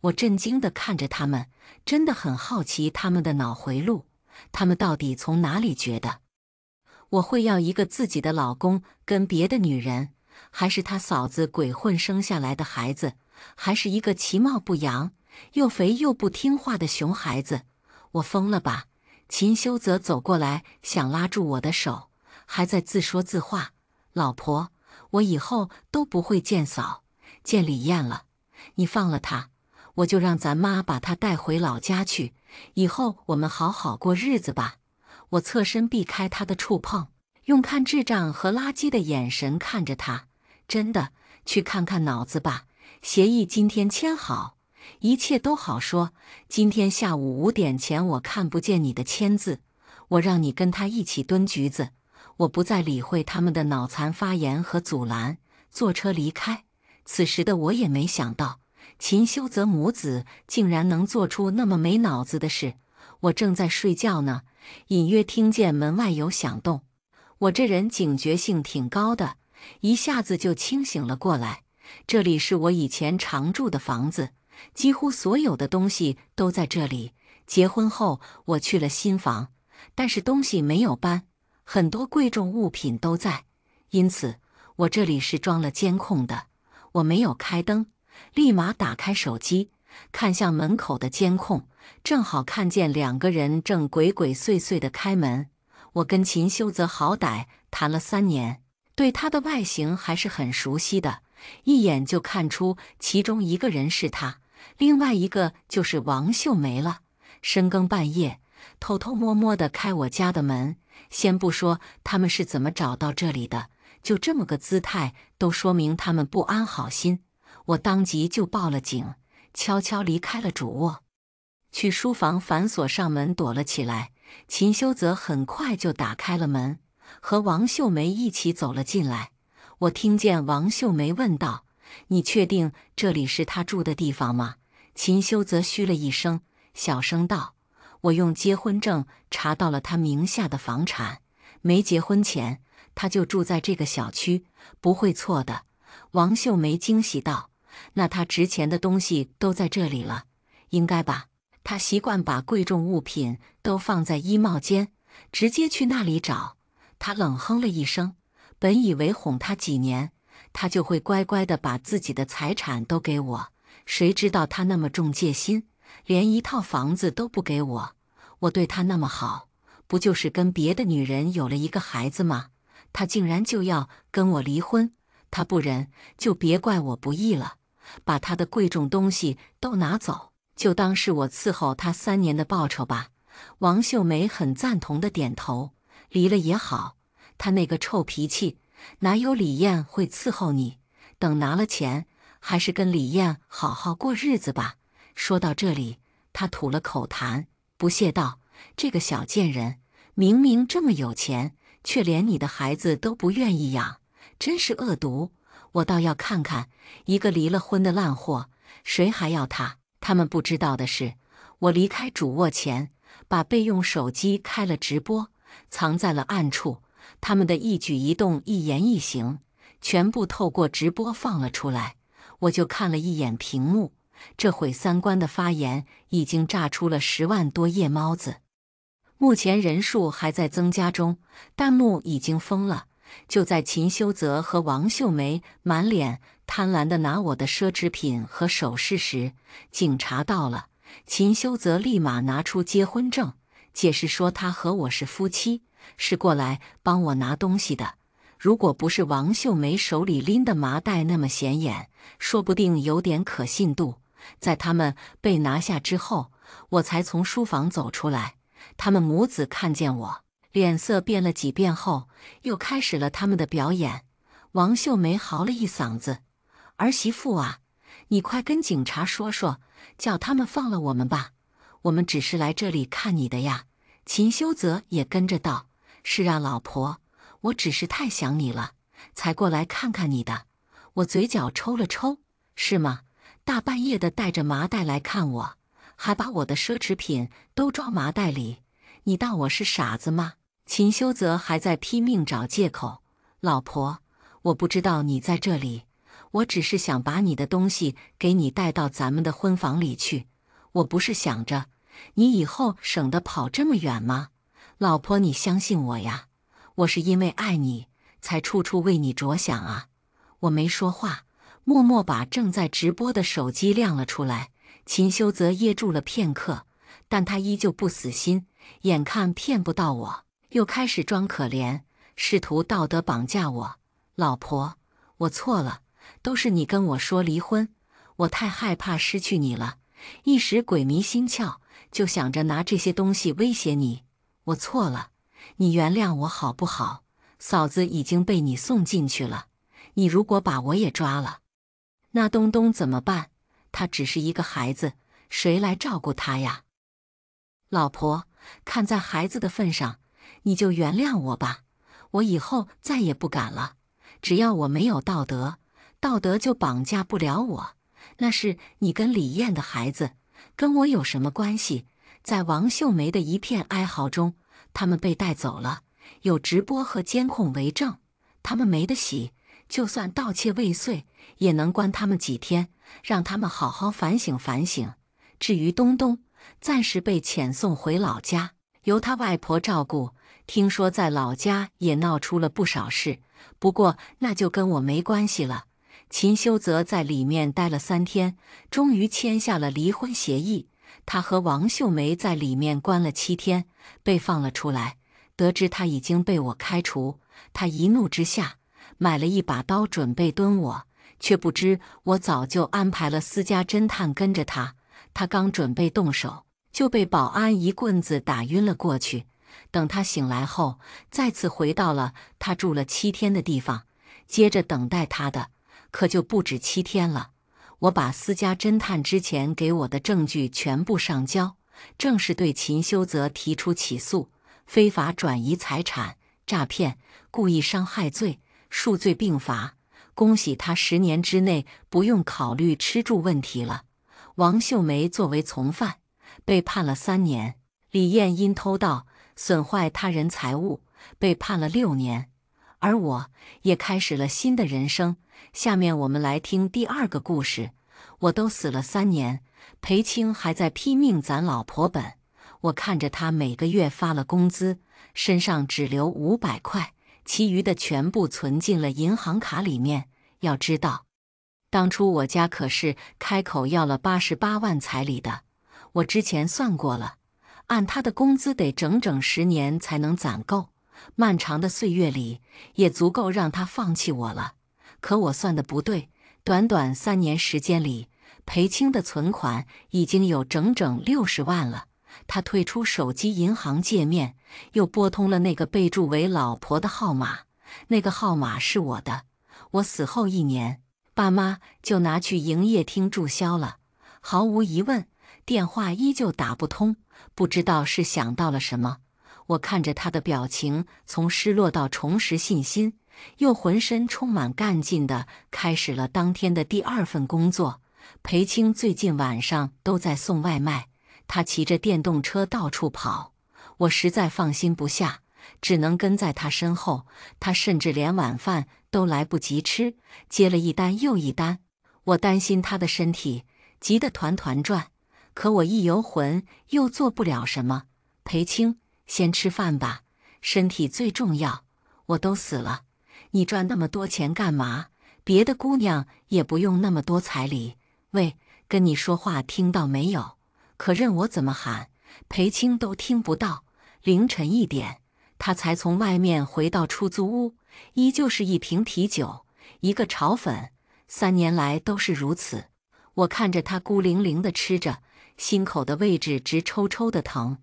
我震惊的看着他们，真的很好奇他们的脑回路，他们到底从哪里觉得我会要一个自己的老公跟别的女人？还是他嫂子鬼混生下来的孩子，还是一个其貌不扬、又肥又不听话的熊孩子。我疯了吧？秦修泽走过来想拉住我的手，还在自说自话：“老婆，我以后都不会见嫂、见李艳了。你放了他，我就让咱妈把他带回老家去。以后我们好好过日子吧。”我侧身避开他的触碰，用看智障和垃圾的眼神看着他。真的，去看看脑子吧。协议今天签好，一切都好说。今天下午五点前，我看不见你的签字，我让你跟他一起蹲局子。我不再理会他们的脑残发言和阻拦，坐车离开。此时的我也没想到，秦修泽母子竟然能做出那么没脑子的事。我正在睡觉呢，隐约听见门外有响动。我这人警觉性挺高的。一下子就清醒了过来。这里是我以前常住的房子，几乎所有的东西都在这里。结婚后我去了新房，但是东西没有搬，很多贵重物品都在。因此我这里是装了监控的。我没有开灯，立马打开手机，看向门口的监控，正好看见两个人正鬼鬼祟祟地开门。我跟秦修泽好歹谈了三年。对他的外形还是很熟悉的，一眼就看出其中一个人是他，另外一个就是王秀梅了。深更半夜偷偷摸摸的开我家的门，先不说他们是怎么找到这里的，就这么个姿态都说明他们不安好心。我当即就报了警，悄悄离开了主卧，去书房反锁上门躲了起来。秦修泽很快就打开了门。和王秀梅一起走了进来。我听见王秀梅问道：“你确定这里是他住的地方吗？”秦修则嘘了一声，小声道：“我用结婚证查到了他名下的房产，没结婚前他就住在这个小区，不会错的。”王秀梅惊喜道：“那他值钱的东西都在这里了，应该吧？他习惯把贵重物品都放在衣帽间，直接去那里找。”他冷哼了一声，本以为哄他几年，他就会乖乖的把自己的财产都给我，谁知道他那么重戒心，连一套房子都不给我。我对他那么好，不就是跟别的女人有了一个孩子吗？他竟然就要跟我离婚？他不仁，就别怪我不义了。把他的贵重东西都拿走，就当是我伺候他三年的报酬吧。王秀梅很赞同的点头。离了也好，他那个臭脾气，哪有李艳会伺候你？等拿了钱，还是跟李艳好好过日子吧。说到这里，他吐了口痰，不屑道：“这个小贱人，明明这么有钱，却连你的孩子都不愿意养，真是恶毒！我倒要看看，一个离了婚的烂货，谁还要他？”他们不知道的是，我离开主卧前，把备用手机开了直播。藏在了暗处，他们的一举一动、一言一行，全部透过直播放了出来。我就看了一眼屏幕，这毁三观的发言已经炸出了十万多夜猫子，目前人数还在增加中，弹幕已经疯了。就在秦修泽和王秀梅满脸贪婪地拿我的奢侈品和首饰时，警察到了。秦修泽立马拿出结婚证。解释说，他和我是夫妻，是过来帮我拿东西的。如果不是王秀梅手里拎的麻袋那么显眼，说不定有点可信度。在他们被拿下之后，我才从书房走出来。他们母子看见我，脸色变了几变后，又开始了他们的表演。王秀梅嚎了一嗓子：“儿媳妇啊，你快跟警察说说，叫他们放了我们吧！我们只是来这里看你的呀。”秦修泽也跟着道：“是啊，老婆，我只是太想你了，才过来看看你的。”我嘴角抽了抽：“是吗？大半夜的带着麻袋来看我，还把我的奢侈品都装麻袋里，你当我是傻子吗？”秦修泽还在拼命找借口：“老婆，我不知道你在这里，我只是想把你的东西给你带到咱们的婚房里去，我不是想着……”你以后省得跑这么远吗，老婆？你相信我呀！我是因为爱你，才处处为你着想啊！我没说话，默默把正在直播的手机亮了出来。秦修泽噎住了片刻，但他依旧不死心，眼看骗不到我，又开始装可怜，试图道德绑架我。老婆，我错了，都是你跟我说离婚，我太害怕失去你了，一时鬼迷心窍。就想着拿这些东西威胁你，我错了，你原谅我好不好？嫂子已经被你送进去了，你如果把我也抓了，那东东怎么办？他只是一个孩子，谁来照顾他呀？老婆，看在孩子的份上，你就原谅我吧，我以后再也不敢了。只要我没有道德，道德就绑架不了我。那是你跟李艳的孩子。跟我有什么关系？在王秀梅的一片哀嚎中，他们被带走了，有直播和监控为证，他们没得洗。就算盗窃未遂，也能关他们几天，让他们好好反省反省。至于东东，暂时被遣送回老家，由他外婆照顾。听说在老家也闹出了不少事，不过那就跟我没关系了。秦修泽在里面待了三天，终于签下了离婚协议。他和王秀梅在里面关了七天，被放了出来。得知他已经被我开除，他一怒之下买了一把刀准备蹲我，却不知我早就安排了私家侦探跟着他。他刚准备动手，就被保安一棍子打晕了过去。等他醒来后，再次回到了他住了七天的地方，接着等待他的。可就不止七天了。我把私家侦探之前给我的证据全部上交，正式对秦修泽提出起诉：非法转移财产、诈骗、故意伤害罪，数罪并罚。恭喜他十年之内不用考虑吃住问题了。王秀梅作为从犯，被判了三年。李艳因偷盗、损坏他人财物，被判了六年。而我也开始了新的人生。下面我们来听第二个故事。我都死了三年，裴青还在拼命攒老婆本。我看着他每个月发了工资，身上只留五百块，其余的全部存进了银行卡里面。要知道，当初我家可是开口要了八十八万彩礼的。我之前算过了，按他的工资得整整十年才能攒够。漫长的岁月里，也足够让他放弃我了。可我算的不对，短短三年时间里，裴青的存款已经有整整六十万了。他退出手机银行界面，又拨通了那个备注为“老婆”的号码。那个号码是我的，我死后一年，爸妈就拿去营业厅注销了。毫无疑问，电话依旧打不通。不知道是想到了什么，我看着他的表情，从失落到重拾信心。又浑身充满干劲地开始了当天的第二份工作。裴青最近晚上都在送外卖，他骑着电动车到处跑，我实在放心不下，只能跟在他身后。他甚至连晚饭都来不及吃，接了一单又一单。我担心他的身体，急得团团转。可我一游魂又做不了什么。裴青，先吃饭吧，身体最重要。我都死了。你赚那么多钱干嘛？别的姑娘也不用那么多彩礼。喂，跟你说话听到没有？可任我怎么喊，裴青都听不到。凌晨一点，他才从外面回到出租屋，依旧是一瓶啤酒，一个炒粉。三年来都是如此。我看着他孤零零的吃着，心口的位置直抽抽的疼。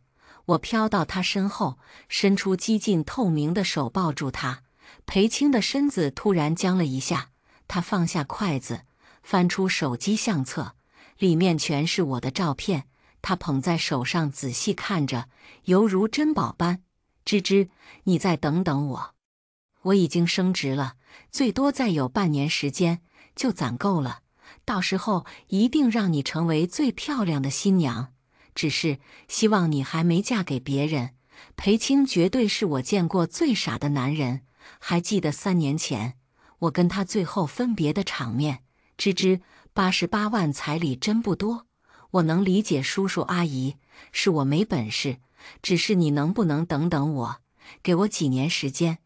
我飘到他身后，伸出几近透明的手抱住他。裴青的身子突然僵了一下，他放下筷子，翻出手机相册，里面全是我的照片。他捧在手上仔细看着，犹如珍宝般。芝芝，你再等等我，我已经升职了，最多再有半年时间就攒够了，到时候一定让你成为最漂亮的新娘。只是希望你还没嫁给别人。裴青绝对是我见过最傻的男人。还记得三年前我跟他最后分别的场面。芝芝，八十八万彩礼真不多，我能理解。叔叔阿姨，是我没本事。只是你能不能等等我？给我几年时间，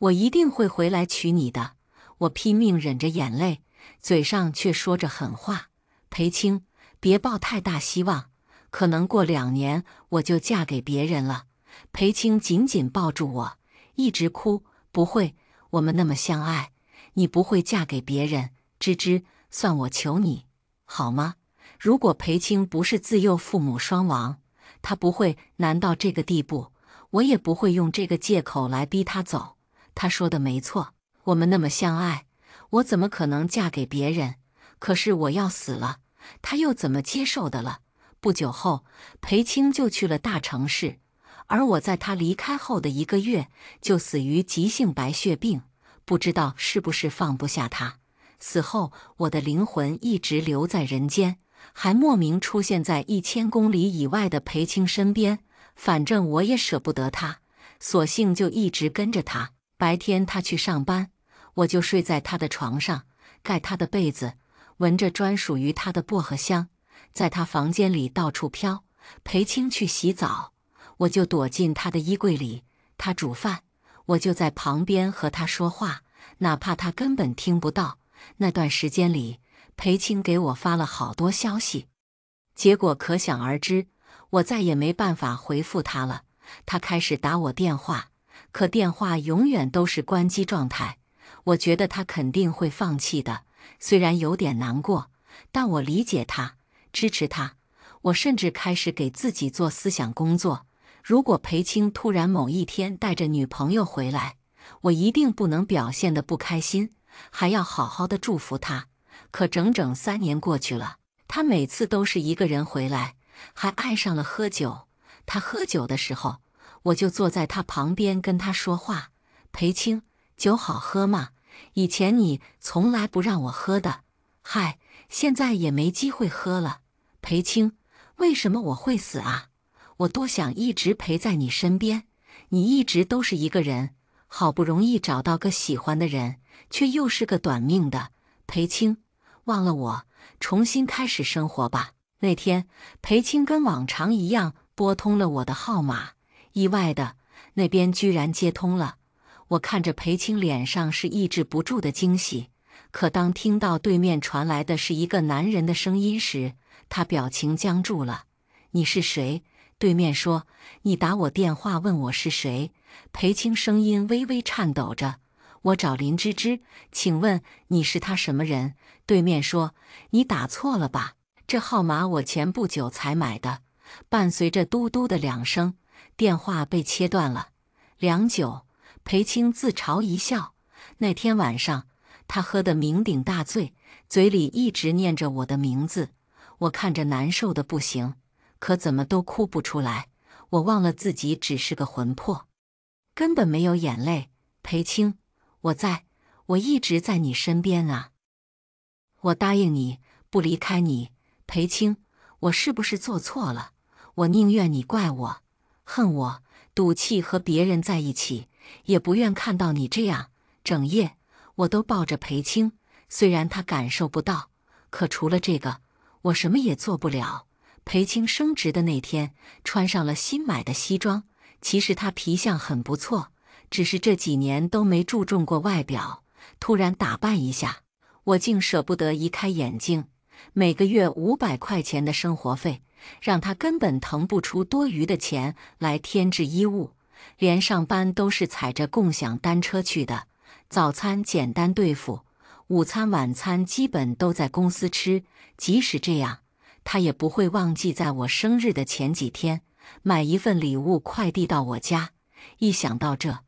我一定会回来娶你的。我拼命忍着眼泪，嘴上却说着狠话：“裴青，别抱太大希望，可能过两年我就嫁给别人了。”裴青紧紧抱住我，一直哭。不会，我们那么相爱，你不会嫁给别人。芝芝，算我求你，好吗？如果裴青不是自幼父母双亡，他不会难到这个地步，我也不会用这个借口来逼他走。他说的没错，我们那么相爱，我怎么可能嫁给别人？可是我要死了，他又怎么接受的了？不久后，裴青就去了大城市。而我在他离开后的一个月就死于急性白血病，不知道是不是放不下他。死后，我的灵魂一直留在人间，还莫名出现在一千公里以外的裴青身边。反正我也舍不得他，索性就一直跟着他。白天他去上班，我就睡在他的床上，盖他的被子，闻着专属于他的薄荷香，在他房间里到处飘。裴青去洗澡。我就躲进他的衣柜里，他煮饭，我就在旁边和他说话，哪怕他根本听不到。那段时间里，裴青给我发了好多消息，结果可想而知，我再也没办法回复他了。他开始打我电话，可电话永远都是关机状态。我觉得他肯定会放弃的，虽然有点难过，但我理解他，支持他。我甚至开始给自己做思想工作。如果裴青突然某一天带着女朋友回来，我一定不能表现的不开心，还要好好的祝福他。可整整三年过去了，他每次都是一个人回来，还爱上了喝酒。他喝酒的时候，我就坐在他旁边跟他说话：“裴青，酒好喝吗？以前你从来不让我喝的，嗨，现在也没机会喝了。”裴青，为什么我会死啊？我多想一直陪在你身边，你一直都是一个人，好不容易找到个喜欢的人，却又是个短命的。裴青，忘了我，重新开始生活吧。那天，裴青跟往常一样拨通了我的号码，意外的那边居然接通了。我看着裴青脸上是抑制不住的惊喜，可当听到对面传来的是一个男人的声音时，他表情僵住了。你是谁？对面说：“你打我电话问我是谁？”裴青声音微微颤抖着：“我找林芝芝，请问你是他什么人？”对面说：“你打错了吧？这号码我前不久才买的。”伴随着嘟嘟的两声，电话被切断了。良久，裴青自嘲一笑：“那天晚上他喝得酩酊大醉，嘴里一直念着我的名字，我看着难受的不行。”可怎么都哭不出来，我忘了自己只是个魂魄，根本没有眼泪。裴青，我在，我一直在你身边啊！我答应你不离开你，裴青，我是不是做错了？我宁愿你怪我、恨我、赌气和别人在一起，也不愿看到你这样。整夜我都抱着裴青，虽然他感受不到，可除了这个，我什么也做不了。裴青升职的那天，穿上了新买的西装。其实他皮相很不错，只是这几年都没注重过外表。突然打扮一下，我竟舍不得移开眼睛。每个月五百块钱的生活费，让他根本腾不出多余的钱来添置衣物，连上班都是踩着共享单车去的。早餐简单对付，午餐晚餐基本都在公司吃。即使这样。他也不会忘记，在我生日的前几天买一份礼物快递到我家。一想到这，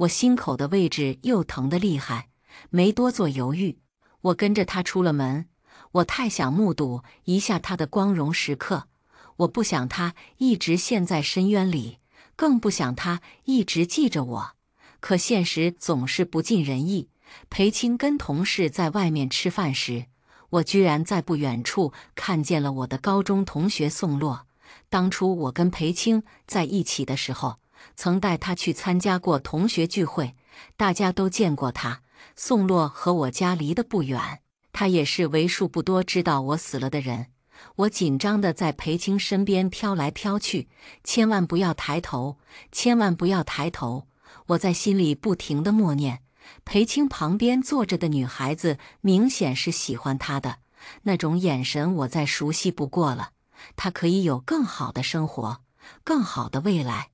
我心口的位置又疼得厉害。没多做犹豫，我跟着他出了门。我太想目睹一下他的光荣时刻，我不想他一直陷在深渊里，更不想他一直记着我。可现实总是不尽人意。裴青跟同事在外面吃饭时。我居然在不远处看见了我的高中同学宋洛。当初我跟裴青在一起的时候，曾带他去参加过同学聚会，大家都见过他。宋洛和我家离得不远，他也是为数不多知道我死了的人。我紧张地在裴青身边飘来飘去，千万不要抬头，千万不要抬头！我在心里不停地默念。裴青旁边坐着的女孩子明显是喜欢他的那种眼神，我再熟悉不过了。他可以有更好的生活，更好的未来。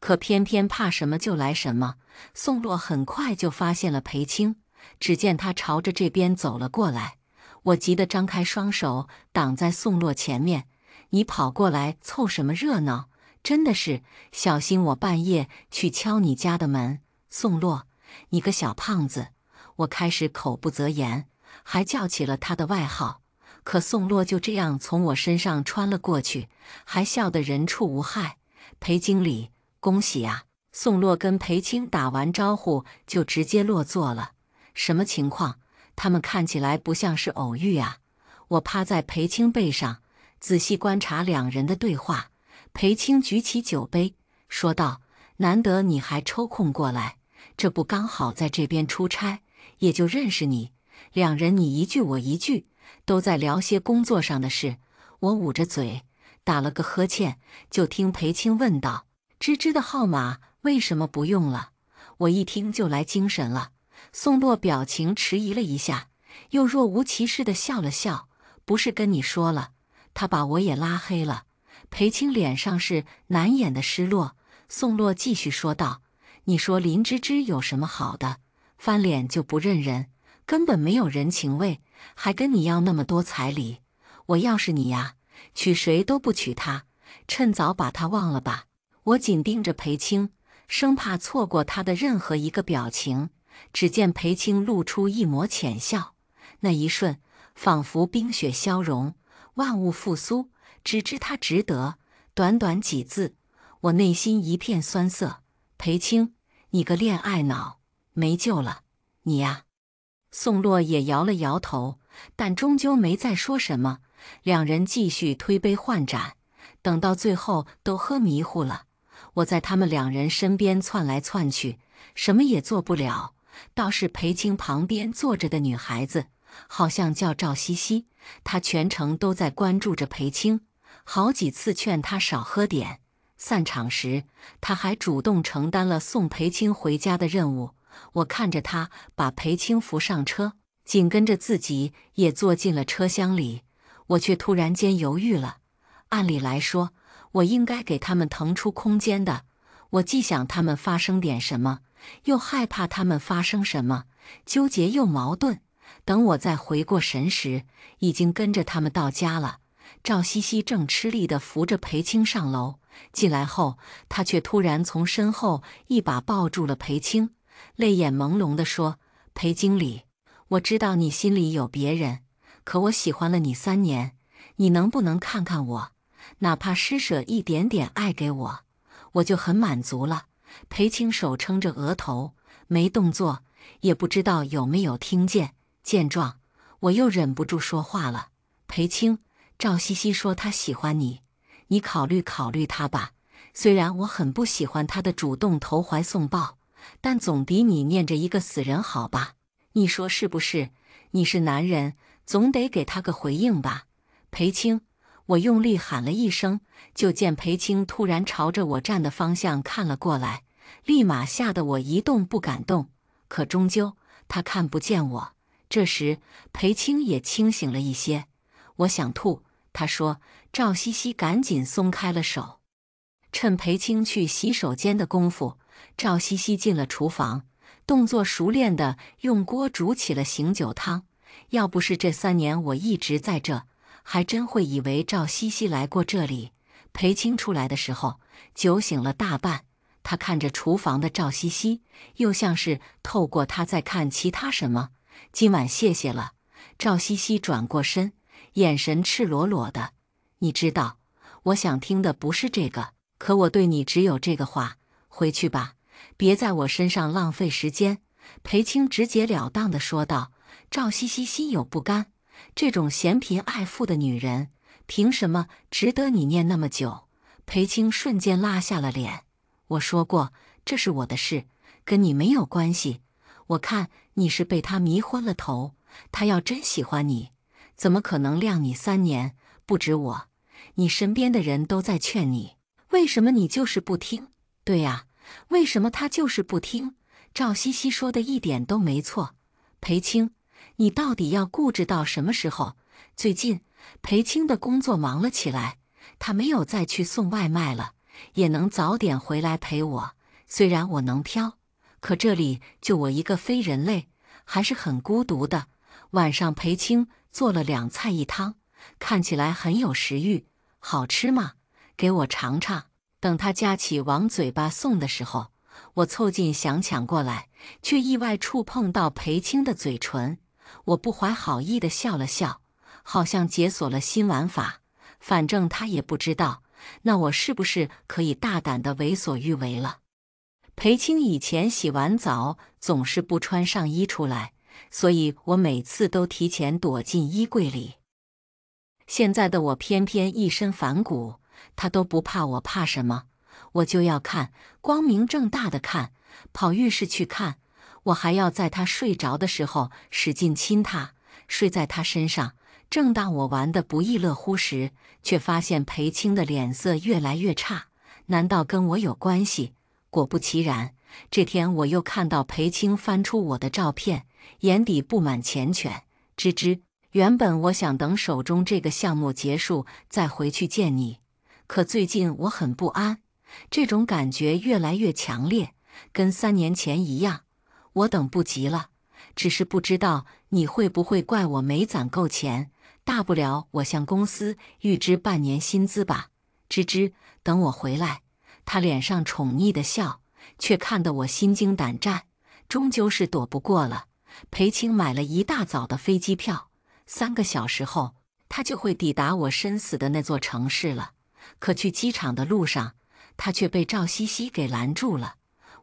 可偏偏怕什么就来什么，宋洛很快就发现了裴青。只见他朝着这边走了过来，我急得张开双手挡在宋洛前面：“你跑过来凑什么热闹？真的是小心我半夜去敲你家的门！”宋洛。你个小胖子，我开始口不择言，还叫起了他的外号。可宋洛就这样从我身上穿了过去，还笑得人畜无害。裴经理，恭喜啊！宋洛跟裴青打完招呼，就直接落座了。什么情况？他们看起来不像是偶遇啊！我趴在裴青背上，仔细观察两人的对话。裴青举起酒杯，说道：“难得你还抽空过来。”这不刚好在这边出差，也就认识你。两人你一句我一句，都在聊些工作上的事。我捂着嘴打了个呵欠，就听裴青问道：“芝芝的号码为什么不用了？”我一听就来精神了。宋洛表情迟疑了一下，又若无其事地笑了笑：“不是跟你说了，他把我也拉黑了。”裴青脸上是难掩的失落。宋洛继续说道。你说林芝芝有什么好的？翻脸就不认人，根本没有人情味，还跟你要那么多彩礼。我要是你呀，娶谁都不娶她，趁早把她忘了吧。我紧盯着裴青，生怕错过他的任何一个表情。只见裴青露出一抹浅笑，那一瞬仿佛冰雪消融，万物复苏。只知他值得，短短几字，我内心一片酸涩。裴青，你个恋爱脑，没救了！你呀，宋洛也摇了摇头，但终究没再说什么。两人继续推杯换盏，等到最后都喝迷糊了。我在他们两人身边窜来窜去，什么也做不了。倒是裴青旁边坐着的女孩子，好像叫赵西西，她全程都在关注着裴青，好几次劝他少喝点。散场时，他还主动承担了送裴青回家的任务。我看着他把裴青扶上车，紧跟着自己也坐进了车厢里。我却突然间犹豫了。按理来说，我应该给他们腾出空间的。我既想他们发生点什么，又害怕他们发生什么，纠结又矛盾。等我再回过神时，已经跟着他们到家了。赵西西正吃力地扶着裴青上楼。进来后，他却突然从身后一把抱住了裴青，泪眼朦胧地说：“裴经理，我知道你心里有别人，可我喜欢了你三年，你能不能看看我，哪怕施舍一点点爱给我，我就很满足了。”裴青手撑着额头，没动作，也不知道有没有听见。见状，我又忍不住说话了：“裴青，赵西西说她喜欢你。”你考虑考虑他吧，虽然我很不喜欢他的主动投怀送抱，但总比你念着一个死人好吧？你说是不是？你是男人，总得给他个回应吧。裴青，我用力喊了一声，就见裴青突然朝着我站的方向看了过来，立马吓得我一动不敢动。可终究他看不见我。这时裴青也清醒了一些，我想吐。他说：“赵西西，赶紧松开了手。趁裴青去洗手间的功夫，赵西西进了厨房，动作熟练的用锅煮起了醒酒汤。要不是这三年我一直在这，还真会以为赵西西来过这里。”裴青出来的时候，酒醒了大半，他看着厨房的赵西西，又像是透过他在看其他什么。今晚谢谢了，赵西西转过身。眼神赤裸裸的，你知道，我想听的不是这个。可我对你只有这个话。回去吧，别在我身上浪费时间。裴青直截了当的说道。赵西西心有不甘，这种嫌贫爱富的女人，凭什么值得你念那么久？裴青瞬间拉下了脸。我说过，这是我的事，跟你没有关系。我看你是被他迷昏了头。他要真喜欢你。怎么可能晾你三年不止我，你身边的人都在劝你，为什么你就是不听？对呀，为什么他就是不听？赵西西说的一点都没错。裴青，你到底要固执到什么时候？最近裴青的工作忙了起来，他没有再去送外卖了，也能早点回来陪我。虽然我能飘，可这里就我一个非人类，还是很孤独的。晚上裴青。做了两菜一汤，看起来很有食欲，好吃吗？给我尝尝。等他夹起往嘴巴送的时候，我凑近想抢过来，却意外触碰到裴青的嘴唇。我不怀好意的笑了笑，好像解锁了新玩法。反正他也不知道，那我是不是可以大胆的为所欲为了？裴青以前洗完澡总是不穿上衣出来。所以我每次都提前躲进衣柜里。现在的我偏偏一身反骨，他都不怕，我怕什么？我就要看，光明正大的看，跑浴室去看。我还要在他睡着的时候使劲亲他，睡在他身上。正当我玩的不亦乐乎时，却发现裴青的脸色越来越差。难道跟我有关系？果不其然，这天我又看到裴青翻出我的照片。眼底布满缱绻，吱吱。原本我想等手中这个项目结束再回去见你，可最近我很不安，这种感觉越来越强烈，跟三年前一样，我等不及了。只是不知道你会不会怪我没攒够钱，大不了我向公司预支半年薪资吧。吱吱，等我回来。他脸上宠溺的笑，却看得我心惊胆战，终究是躲不过了。裴青买了一大早的飞机票，三个小时后他就会抵达我生死的那座城市了。可去机场的路上，他却被赵西西给拦住了。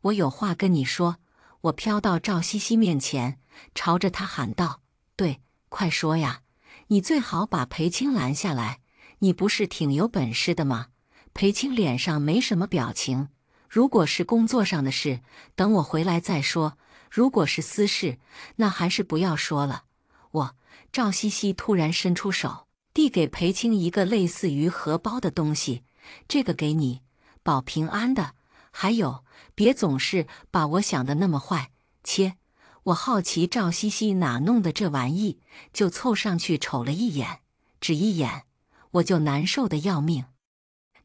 我有话跟你说。我飘到赵西西面前，朝着他喊道：“对，快说呀！你最好把裴青拦下来。你不是挺有本事的吗？”裴青脸上没什么表情。如果是工作上的事，等我回来再说。如果是私事，那还是不要说了。我，赵西西突然伸出手，递给裴青一个类似于荷包的东西，这个给你，保平安的。还有，别总是把我想的那么坏。切，我好奇赵西西哪弄的这玩意，就凑上去瞅了一眼，只一眼，我就难受的要命。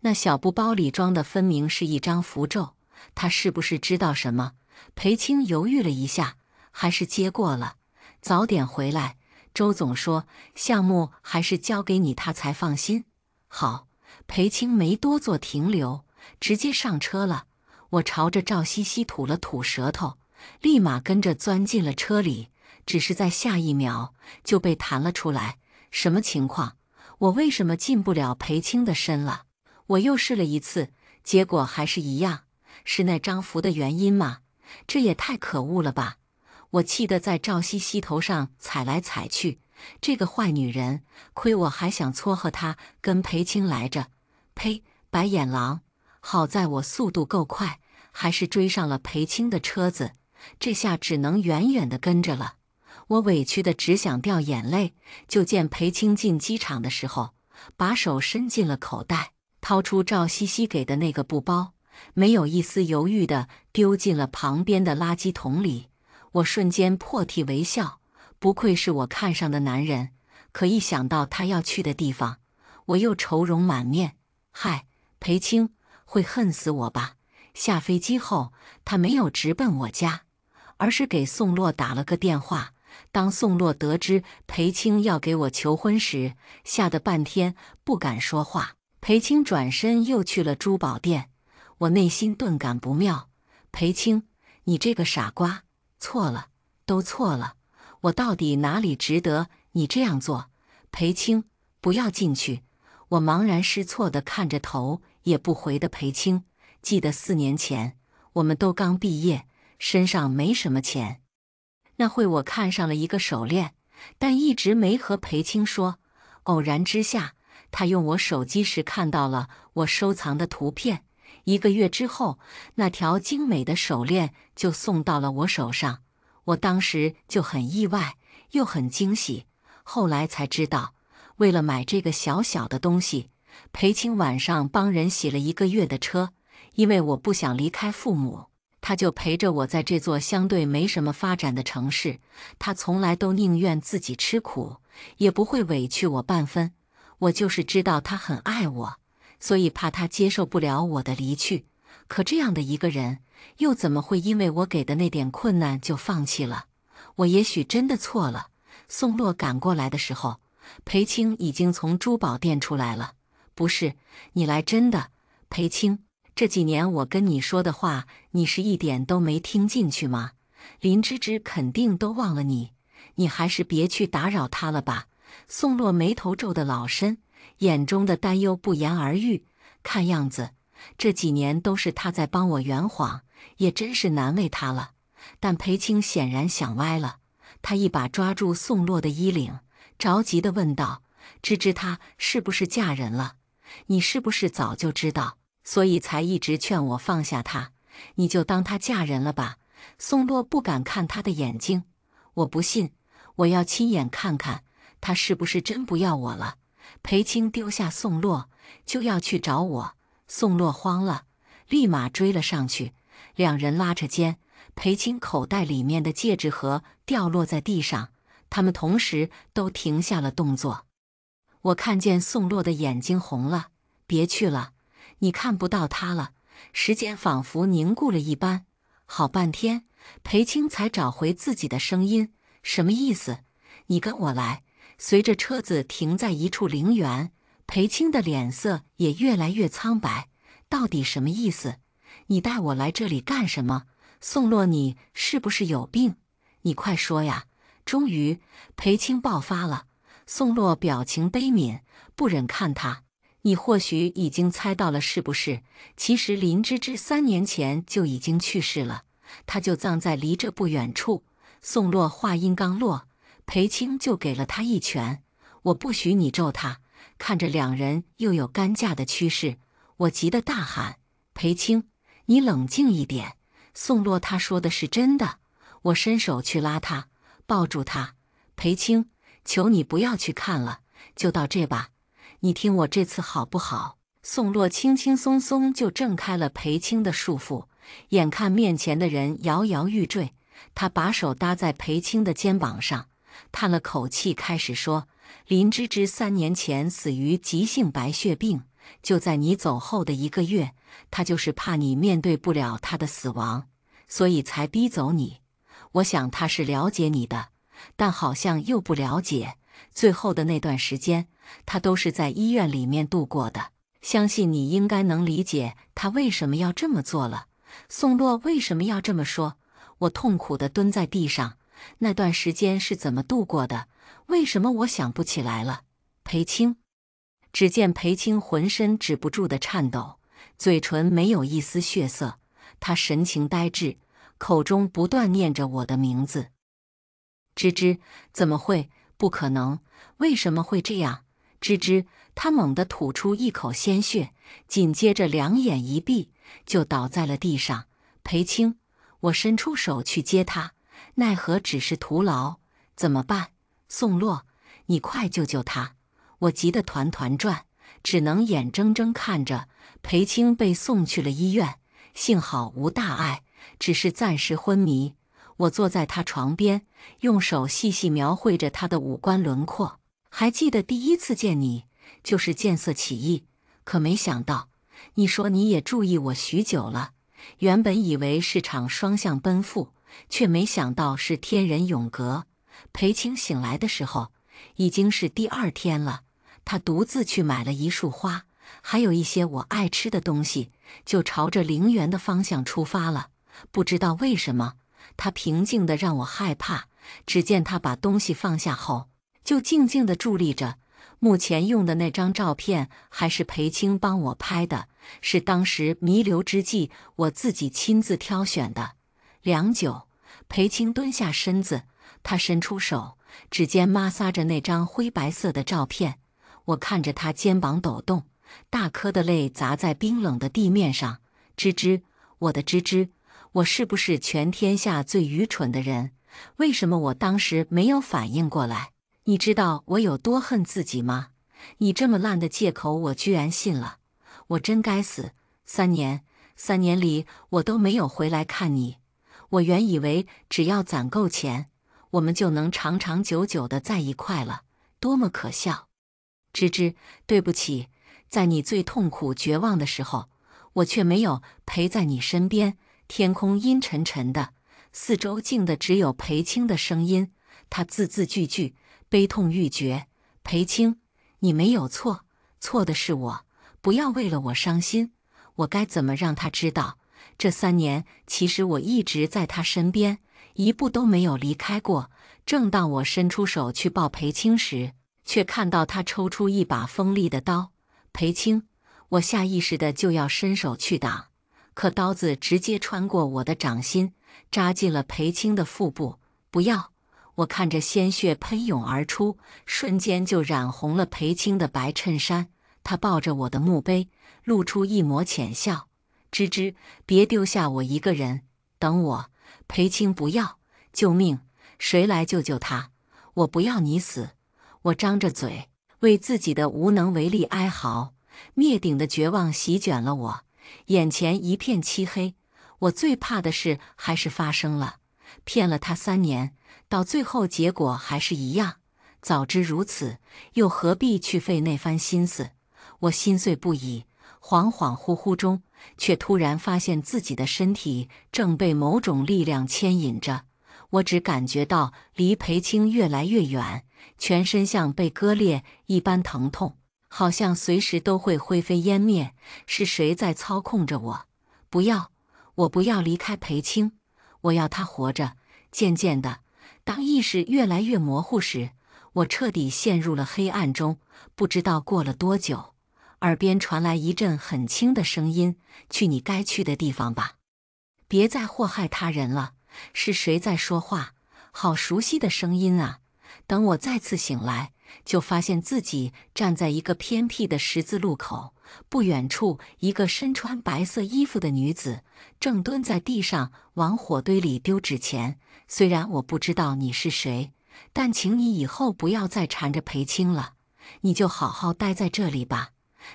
那小布包里装的分明是一张符咒，他是不是知道什么？裴青犹豫了一下，还是接过了。早点回来，周总说项目还是交给你，他才放心。好，裴青没多做停留，直接上车了。我朝着赵西西吐了吐舌头，立马跟着钻进了车里。只是在下一秒就被弹了出来。什么情况？我为什么进不了裴青的身了？我又试了一次，结果还是一样。是那张符的原因吗？这也太可恶了吧！我气得在赵西西头上踩来踩去。这个坏女人，亏我还想撮合她跟裴青来着。呸，白眼狼！好在我速度够快，还是追上了裴青的车子。这下只能远远的跟着了。我委屈的只想掉眼泪。就见裴青进机场的时候，把手伸进了口袋，掏出赵西西给的那个布包。没有一丝犹豫地丢进了旁边的垃圾桶里，我瞬间破涕为笑。不愧是我看上的男人，可一想到他要去的地方，我又愁容满面。嗨，裴青会恨死我吧？下飞机后，他没有直奔我家，而是给宋洛打了个电话。当宋洛得知裴青要给我求婚时，吓得半天不敢说话。裴青转身又去了珠宝店。我内心顿感不妙，裴青，你这个傻瓜，错了，都错了！我到底哪里值得你这样做？裴青，不要进去！我茫然失措的看着头也不回的裴青。记得四年前，我们都刚毕业，身上没什么钱。那会我看上了一个手链，但一直没和裴青说。偶然之下，他用我手机时看到了我收藏的图片。一个月之后，那条精美的手链就送到了我手上。我当时就很意外，又很惊喜。后来才知道，为了买这个小小的东西，裴青晚上帮人洗了一个月的车。因为我不想离开父母，他就陪着我在这座相对没什么发展的城市。他从来都宁愿自己吃苦，也不会委屈我半分。我就是知道他很爱我。所以怕他接受不了我的离去，可这样的一个人又怎么会因为我给的那点困难就放弃了？我也许真的错了。宋洛赶过来的时候，裴青已经从珠宝店出来了。不是你来真的？裴青，这几年我跟你说的话，你是一点都没听进去吗？林芝芝肯定都忘了你，你还是别去打扰她了吧。宋洛眉头皱得老深。眼中的担忧不言而喻，看样子这几年都是他在帮我圆谎，也真是难为他了。但裴青显然想歪了，他一把抓住宋洛的衣领，着急的问道：“芝芝，她是不是嫁人了？你是不是早就知道，所以才一直劝我放下她？你就当她嫁人了吧。”宋洛不敢看他的眼睛，我不信，我要亲眼看看，他是不是真不要我了。裴青丢下宋洛，就要去找我。宋洛慌了，立马追了上去。两人拉扯间，裴青口袋里面的戒指盒掉落在地上。他们同时都停下了动作。我看见宋洛的眼睛红了。别去了，你看不到他了。时间仿佛凝固了一般。好半天，裴青才找回自己的声音。什么意思？你跟我来。随着车子停在一处陵园，裴青的脸色也越来越苍白。到底什么意思？你带我来这里干什么？宋洛，你是不是有病？你快说呀！终于，裴青爆发了。宋洛表情悲悯，不忍看他。你或许已经猜到了，是不是？其实林芝芝三年前就已经去世了，她就葬在离这不远处。宋洛话音刚落。裴青就给了他一拳，我不许你揍他。看着两人又有干架的趋势，我急得大喊：“裴青，你冷静一点！”宋洛他说的是真的。我伸手去拉他，抱住他。裴青，求你不要去看了，就到这吧。你听我这次好不好？宋洛轻轻松松就挣开了裴青的束缚，眼看面前的人摇摇欲坠，他把手搭在裴青的肩膀上。叹了口气，开始说：“林芝芝三年前死于急性白血病，就在你走后的一个月，他就是怕你面对不了他的死亡，所以才逼走你。我想他是了解你的，但好像又不了解。最后的那段时间，他都是在医院里面度过的。相信你应该能理解他为什么要这么做了。宋洛为什么要这么说？”我痛苦地蹲在地上。那段时间是怎么度过的？为什么我想不起来了？裴青，只见裴青浑身止不住的颤抖，嘴唇没有一丝血色，他神情呆滞，口中不断念着我的名字。芝芝，怎么会？不可能！为什么会这样？芝芝，他猛地吐出一口鲜血，紧接着两眼一闭，就倒在了地上。裴青，我伸出手去接他。奈何只是徒劳，怎么办？宋洛，你快救救他！我急得团团转，只能眼睁睁看着裴青被送去了医院，幸好无大碍，只是暂时昏迷。我坐在他床边，用手细细描绘着他的五官轮廓。还记得第一次见你，就是见色起意，可没想到，你说你也注意我许久了。原本以为是场双向奔赴。却没想到是天人永隔。裴青醒来的时候已经是第二天了。他独自去买了一束花，还有一些我爱吃的东西，就朝着陵园的方向出发了。不知道为什么，他平静的让我害怕。只见他把东西放下后，就静静的伫立着。目前用的那张照片还是裴青帮我拍的，是当时弥留之际我自己亲自挑选的。良久。裴青蹲下身子，他伸出手，指尖摩挲着那张灰白色的照片。我看着他肩膀抖动，大颗的泪砸在冰冷的地面上。吱吱，我的吱吱，我是不是全天下最愚蠢的人？为什么我当时没有反应过来？你知道我有多恨自己吗？你这么烂的借口，我居然信了。我真该死。三年，三年里我都没有回来看你。我原以为只要攒够钱，我们就能长长久久的在一块了。多么可笑！芝芝，对不起，在你最痛苦、绝望的时候，我却没有陪在你身边。天空阴沉沉的，四周静的只有裴青的声音。他字字句句，悲痛欲绝。裴青，你没有错，错的是我。不要为了我伤心。我该怎么让他知道？这三年，其实我一直在他身边，一步都没有离开过。正当我伸出手去抱裴青时，却看到他抽出一把锋利的刀。裴青，我下意识的就要伸手去挡，可刀子直接穿过我的掌心，扎进了裴青的腹部。不要！我看着鲜血喷涌而出，瞬间就染红了裴青的白衬衫。他抱着我的墓碑，露出一抹浅笑。吱吱！别丢下我一个人，等我！裴青，不要！救命！谁来救救他？我不要你死！我张着嘴，为自己的无能为力哀嚎，灭顶的绝望席卷了我，眼前一片漆黑。我最怕的事还是发生了，骗了他三年，到最后结果还是一样。早知如此，又何必去费那番心思？我心碎不已，恍恍惚惚中。却突然发现自己的身体正被某种力量牵引着，我只感觉到离裴青越来越远，全身像被割裂一般疼痛，好像随时都会灰飞烟灭。是谁在操控着我？不要，我不要离开裴青，我要他活着。渐渐的，当意识越来越模糊时，我彻底陷入了黑暗中。不知道过了多久。耳边传来一阵很轻的声音：“去你该去的地方吧，别再祸害他人了。”是谁在说话？好熟悉的声音啊！等我再次醒来，就发现自己站在一个偏僻的十字路口，不远处，一个身穿白色衣服的女子正蹲在地上往火堆里丢纸钱。虽然我不知道你是谁，但请你以后不要再缠着裴青了，你就好好待在这里吧。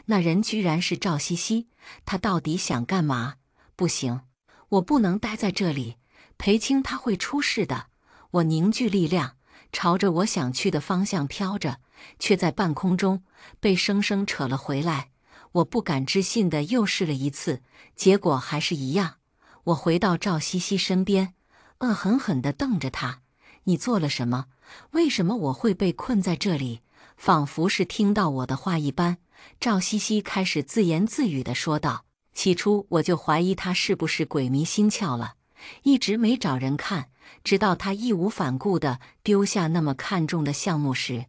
那人居然是赵西西，他到底想干嘛？不行，我不能待在这里，裴青他会出事的。我凝聚力量，朝着我想去的方向飘着，却在半空中被生生扯了回来。我不敢置信的又试了一次，结果还是一样。我回到赵西西身边，恶狠狠地瞪着他：“你做了什么？为什么我会被困在这里？”仿佛是听到我的话一般。赵西西开始自言自语地说道：“起初我就怀疑他是不是鬼迷心窍了，一直没找人看。直到他义无反顾地丢下那么看重的项目时，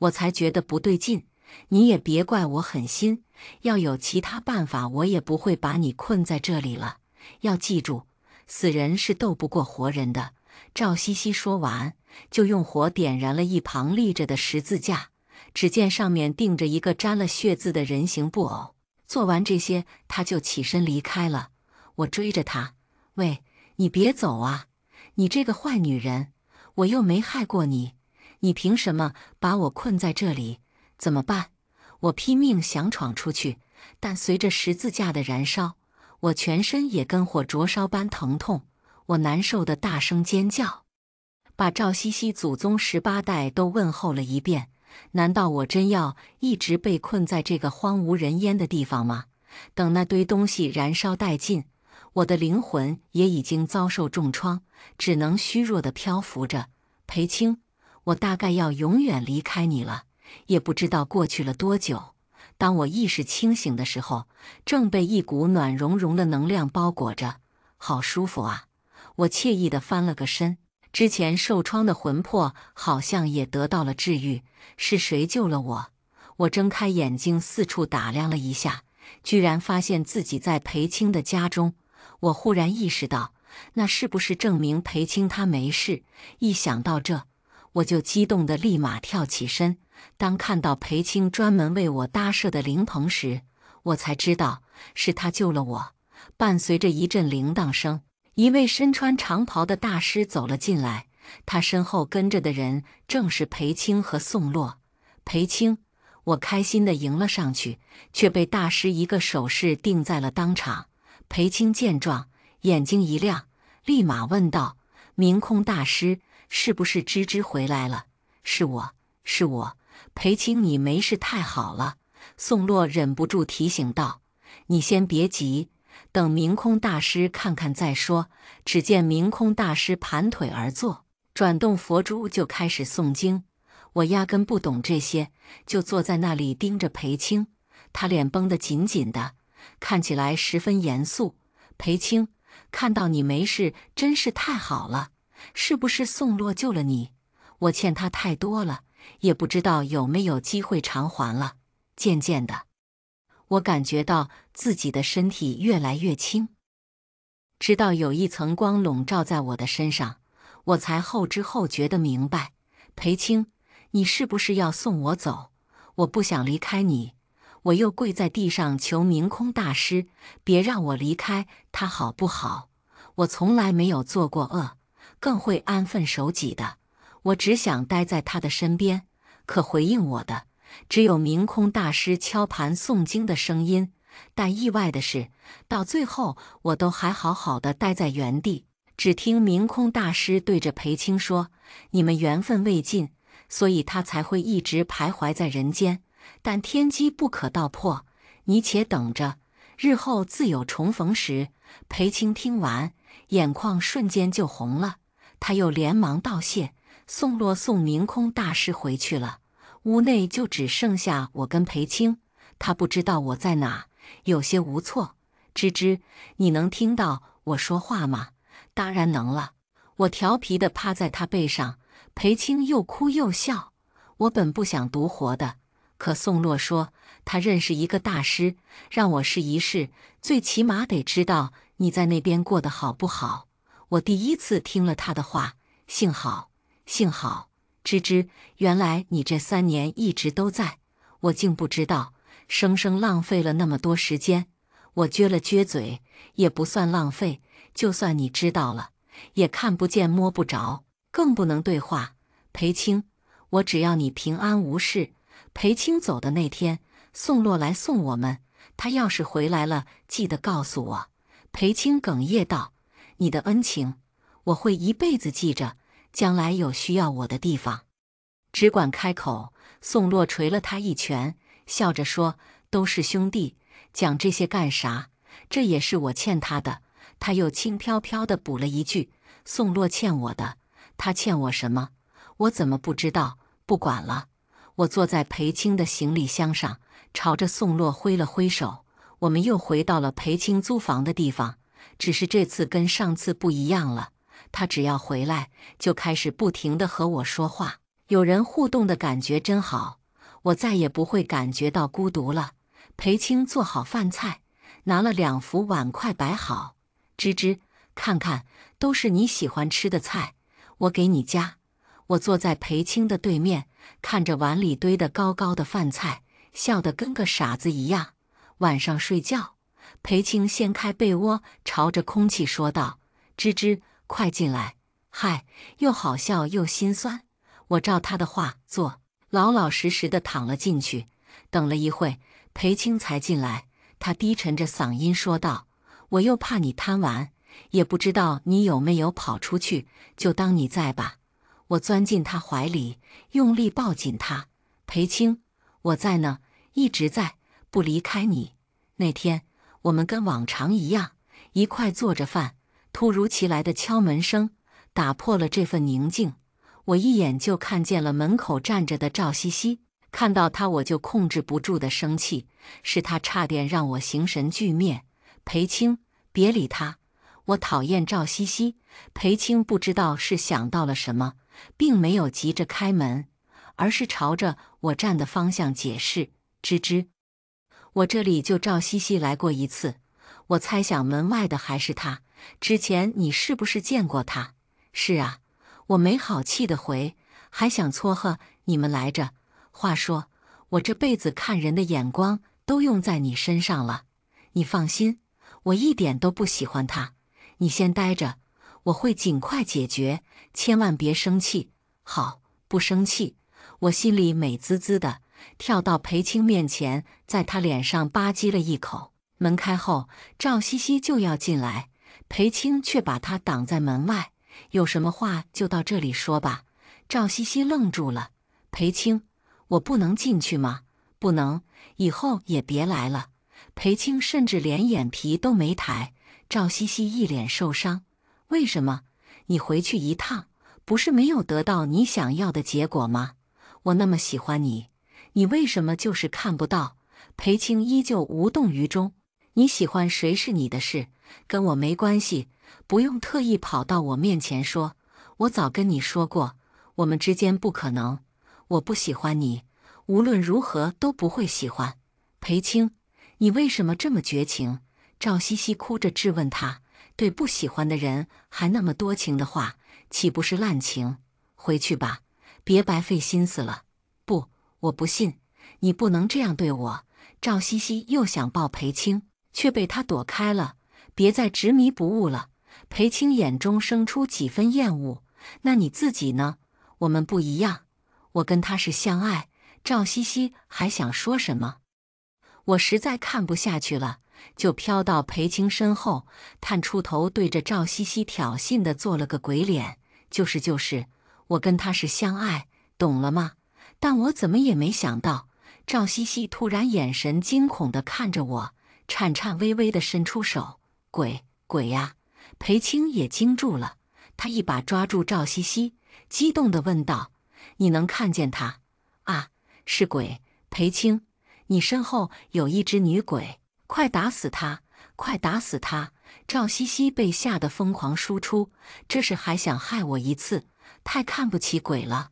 我才觉得不对劲。你也别怪我狠心，要有其他办法，我也不会把你困在这里了。要记住，死人是斗不过活人的。”赵西西说完，就用火点燃了一旁立着的十字架。只见上面钉着一个沾了血渍的人形布偶。做完这些，他就起身离开了。我追着他：“喂，你别走啊！你这个坏女人，我又没害过你，你凭什么把我困在这里？怎么办？”我拼命想闯出去，但随着十字架的燃烧，我全身也跟火灼烧般疼痛。我难受的大声尖叫，把赵西西祖宗十八代都问候了一遍。难道我真要一直被困在这个荒无人烟的地方吗？等那堆东西燃烧殆尽，我的灵魂也已经遭受重创，只能虚弱的漂浮着。裴青，我大概要永远离开你了。也不知道过去了多久，当我意识清醒的时候，正被一股暖融融的能量包裹着，好舒服啊！我惬意地翻了个身。之前受创的魂魄好像也得到了治愈，是谁救了我？我睁开眼睛，四处打量了一下，居然发现自己在裴青的家中。我忽然意识到，那是不是证明裴青他没事？一想到这，我就激动的立马跳起身。当看到裴青专门为我搭设的灵棚时，我才知道是他救了我。伴随着一阵铃铛声。一位身穿长袍的大师走了进来，他身后跟着的人正是裴青和宋洛。裴青，我开心地迎了上去，却被大师一个手势定在了当场。裴青见状，眼睛一亮，立马问道：“明空大师，是不是芝芝回来了？”“是我，是我。”裴青，你没事太好了。”宋洛忍不住提醒道，“你先别急。”等明空大师看看再说。只见明空大师盘腿而坐，转动佛珠，就开始诵经。我压根不懂这些，就坐在那里盯着裴青。他脸绷得紧紧的，看起来十分严肃。裴青，看到你没事真是太好了，是不是宋洛救了你？我欠他太多了，也不知道有没有机会偿还了。渐渐的，我感觉到。自己的身体越来越轻，直到有一层光笼罩在我的身上，我才后知后觉的明白，裴青，你是不是要送我走？我不想离开你，我又跪在地上求明空大师，别让我离开他好不好？我从来没有做过恶，更会安分守己的。我只想待在他的身边，可回应我的只有明空大师敲盘诵经的声音。但意外的是，到最后我都还好好的待在原地。只听明空大师对着裴青说：“你们缘分未尽，所以他才会一直徘徊在人间。但天机不可道破，你且等着，日后自有重逢时。”裴青听完，眼眶瞬间就红了。他又连忙道谢，送落送明空大师回去了。屋内就只剩下我跟裴青，他不知道我在哪。有些无措，芝芝，你能听到我说话吗？当然能了。我调皮的趴在他背上，裴青又哭又笑。我本不想独活的，可宋洛说他认识一个大师，让我试一试，最起码得知道你在那边过得好不好。我第一次听了他的话，幸好，幸好，芝芝，原来你这三年一直都在，我竟不知道。生生浪费了那么多时间，我撅了撅嘴，也不算浪费。就算你知道了，也看不见、摸不着，更不能对话。裴青，我只要你平安无事。裴青走的那天，宋洛来送我们。他要是回来了，记得告诉我。裴青哽咽道：“你的恩情，我会一辈子记着。将来有需要我的地方，只管开口。”宋洛捶了他一拳。笑着说：“都是兄弟，讲这些干啥？这也是我欠他的。”他又轻飘飘地补了一句：“宋洛欠我的。”他欠我什么？我怎么不知道？不管了，我坐在裴青的行李箱上，朝着宋洛挥了挥手。我们又回到了裴青租房的地方，只是这次跟上次不一样了。他只要回来，就开始不停地和我说话。有人互动的感觉真好。我再也不会感觉到孤独了。裴青做好饭菜，拿了两副碗筷摆好。芝芝，看看，都是你喜欢吃的菜，我给你夹。我坐在裴青的对面，看着碗里堆得高高的饭菜，笑得跟个傻子一样。晚上睡觉，裴青掀开被窝，朝着空气说道：“芝芝，快进来。”嗨，又好笑又心酸。我照他的话做。老老实实的躺了进去，等了一会，裴青才进来。他低沉着嗓音说道：“我又怕你贪玩，也不知道你有没有跑出去，就当你在吧。”我钻进他怀里，用力抱紧他。裴青，我在呢，一直在，不离开你。那天，我们跟往常一样，一块做着饭。突如其来的敲门声打破了这份宁静。我一眼就看见了门口站着的赵西西，看到他我就控制不住的生气，是他差点让我形神俱灭。裴青，别理他，我讨厌赵西西。裴青不知道是想到了什么，并没有急着开门，而是朝着我站的方向解释：“吱吱，我这里就赵西西来过一次，我猜想门外的还是他。之前你是不是见过他？是啊。”我没好气地回，还想撮合你们来着。话说，我这辈子看人的眼光都用在你身上了。你放心，我一点都不喜欢他。你先待着，我会尽快解决。千万别生气。好，不生气。我心里美滋滋的，跳到裴青面前，在他脸上吧唧了一口。门开后，赵西西就要进来，裴青却把他挡在门外。有什么话就到这里说吧。赵西西愣住了。裴青，我不能进去吗？不能，以后也别来了。裴青甚至连眼皮都没抬。赵西西一脸受伤。为什么？你回去一趟，不是没有得到你想要的结果吗？我那么喜欢你，你为什么就是看不到？裴青依旧无动于衷。你喜欢谁是你的事，跟我没关系。不用特意跑到我面前说，我早跟你说过，我们之间不可能，我不喜欢你，无论如何都不会喜欢。裴青，你为什么这么绝情？赵西西哭着质问他，对不喜欢的人还那么多情的话，岂不是滥情？回去吧，别白费心思了。不，我不信，你不能这样对我。赵西西又想抱裴青，却被他躲开了。别再执迷不悟了。裴青眼中生出几分厌恶。那你自己呢？我们不一样。我跟他是相爱。赵西西还想说什么？我实在看不下去了，就飘到裴青身后，探出头对着赵西西挑衅的做了个鬼脸。就是就是，我跟他是相爱，懂了吗？但我怎么也没想到，赵西西突然眼神惊恐的看着我，颤颤巍巍的伸出手：“鬼鬼呀！”裴青也惊住了，他一把抓住赵西西，激动地问道：“你能看见他？啊，是鬼！裴青，你身后有一只女鬼，快打死他！快打死他！”赵西西被吓得疯狂输出，这是还想害我一次？太看不起鬼了！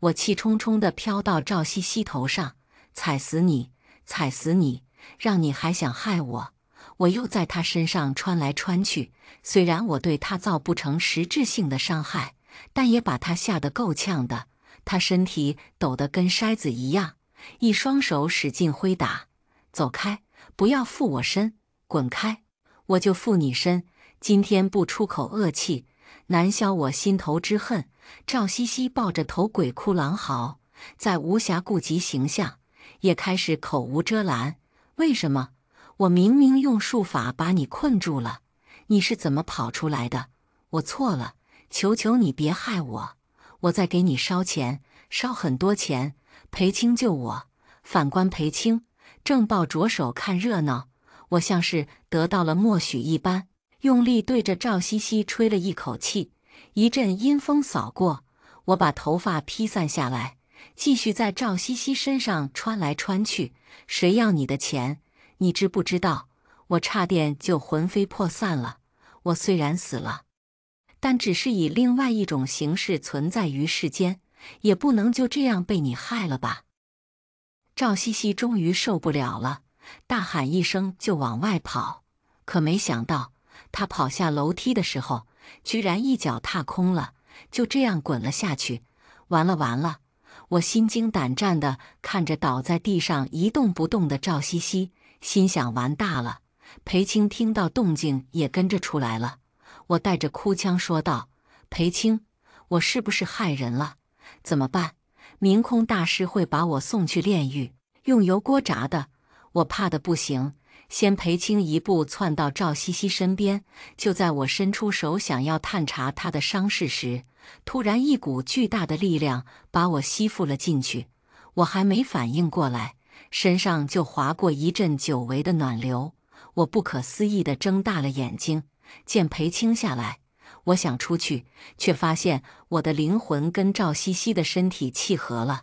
我气冲冲地飘到赵西西头上，踩死你！踩死你！让你还想害我！我又在他身上穿来穿去，虽然我对他造不成实质性的伤害，但也把他吓得够呛的。他身体抖得跟筛子一样，一双手使劲挥打：“走开，不要附我身，滚开！我就附你身，今天不出口恶气，难消我心头之恨。”赵西西抱着头鬼哭狼嚎，再无暇顾及形象，也开始口无遮拦：“为什么？”我明明用术法把你困住了，你是怎么跑出来的？我错了，求求你别害我！我再给你烧钱，烧很多钱！裴青救我！反观裴青，正抱着手看热闹。我像是得到了默许一般，用力对着赵西西吹了一口气，一阵阴风扫过，我把头发披散下来，继续在赵西西身上穿来穿去。谁要你的钱？你知不知道，我差点就魂飞魄散了。我虽然死了，但只是以另外一种形式存在于世间，也不能就这样被你害了吧？赵西西终于受不了了，大喊一声就往外跑。可没想到，他跑下楼梯的时候，居然一脚踏空了，就这样滚了下去。完了完了！我心惊胆战的看着倒在地上一动不动的赵西西。心想玩大了。裴青听到动静也跟着出来了。我带着哭腔说道：“裴青，我是不是害人了？怎么办？明空大师会把我送去炼狱，用油锅炸的。我怕的不行。”先裴青一步窜到赵西西身边，就在我伸出手想要探查她的伤势时，突然一股巨大的力量把我吸附了进去。我还没反应过来。身上就划过一阵久违的暖流，我不可思议地睁大了眼睛，见裴青下来。我想出去，却发现我的灵魂跟赵西西的身体契合了，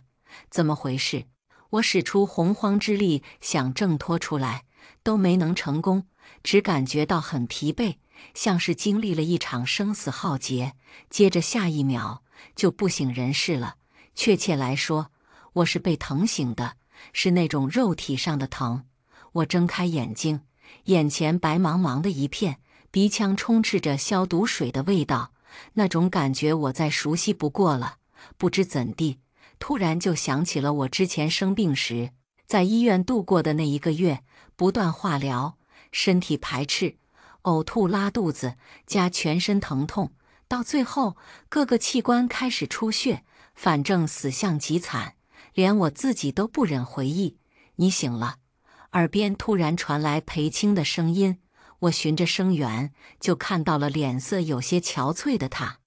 怎么回事？我使出洪荒之力想挣脱出来，都没能成功，只感觉到很疲惫，像是经历了一场生死浩劫。接着下一秒就不省人事了。确切来说，我是被疼醒的。是那种肉体上的疼。我睁开眼睛，眼前白茫茫的一片，鼻腔充斥着消毒水的味道。那种感觉，我再熟悉不过了。不知怎地，突然就想起了我之前生病时在医院度过的那一个月，不断化疗，身体排斥，呕吐、拉肚子，加全身疼痛，到最后各个器官开始出血，反正死相极惨。连我自己都不忍回忆。你醒了，耳边突然传来裴青的声音。我循着声源，就看到了脸色有些憔悴的他。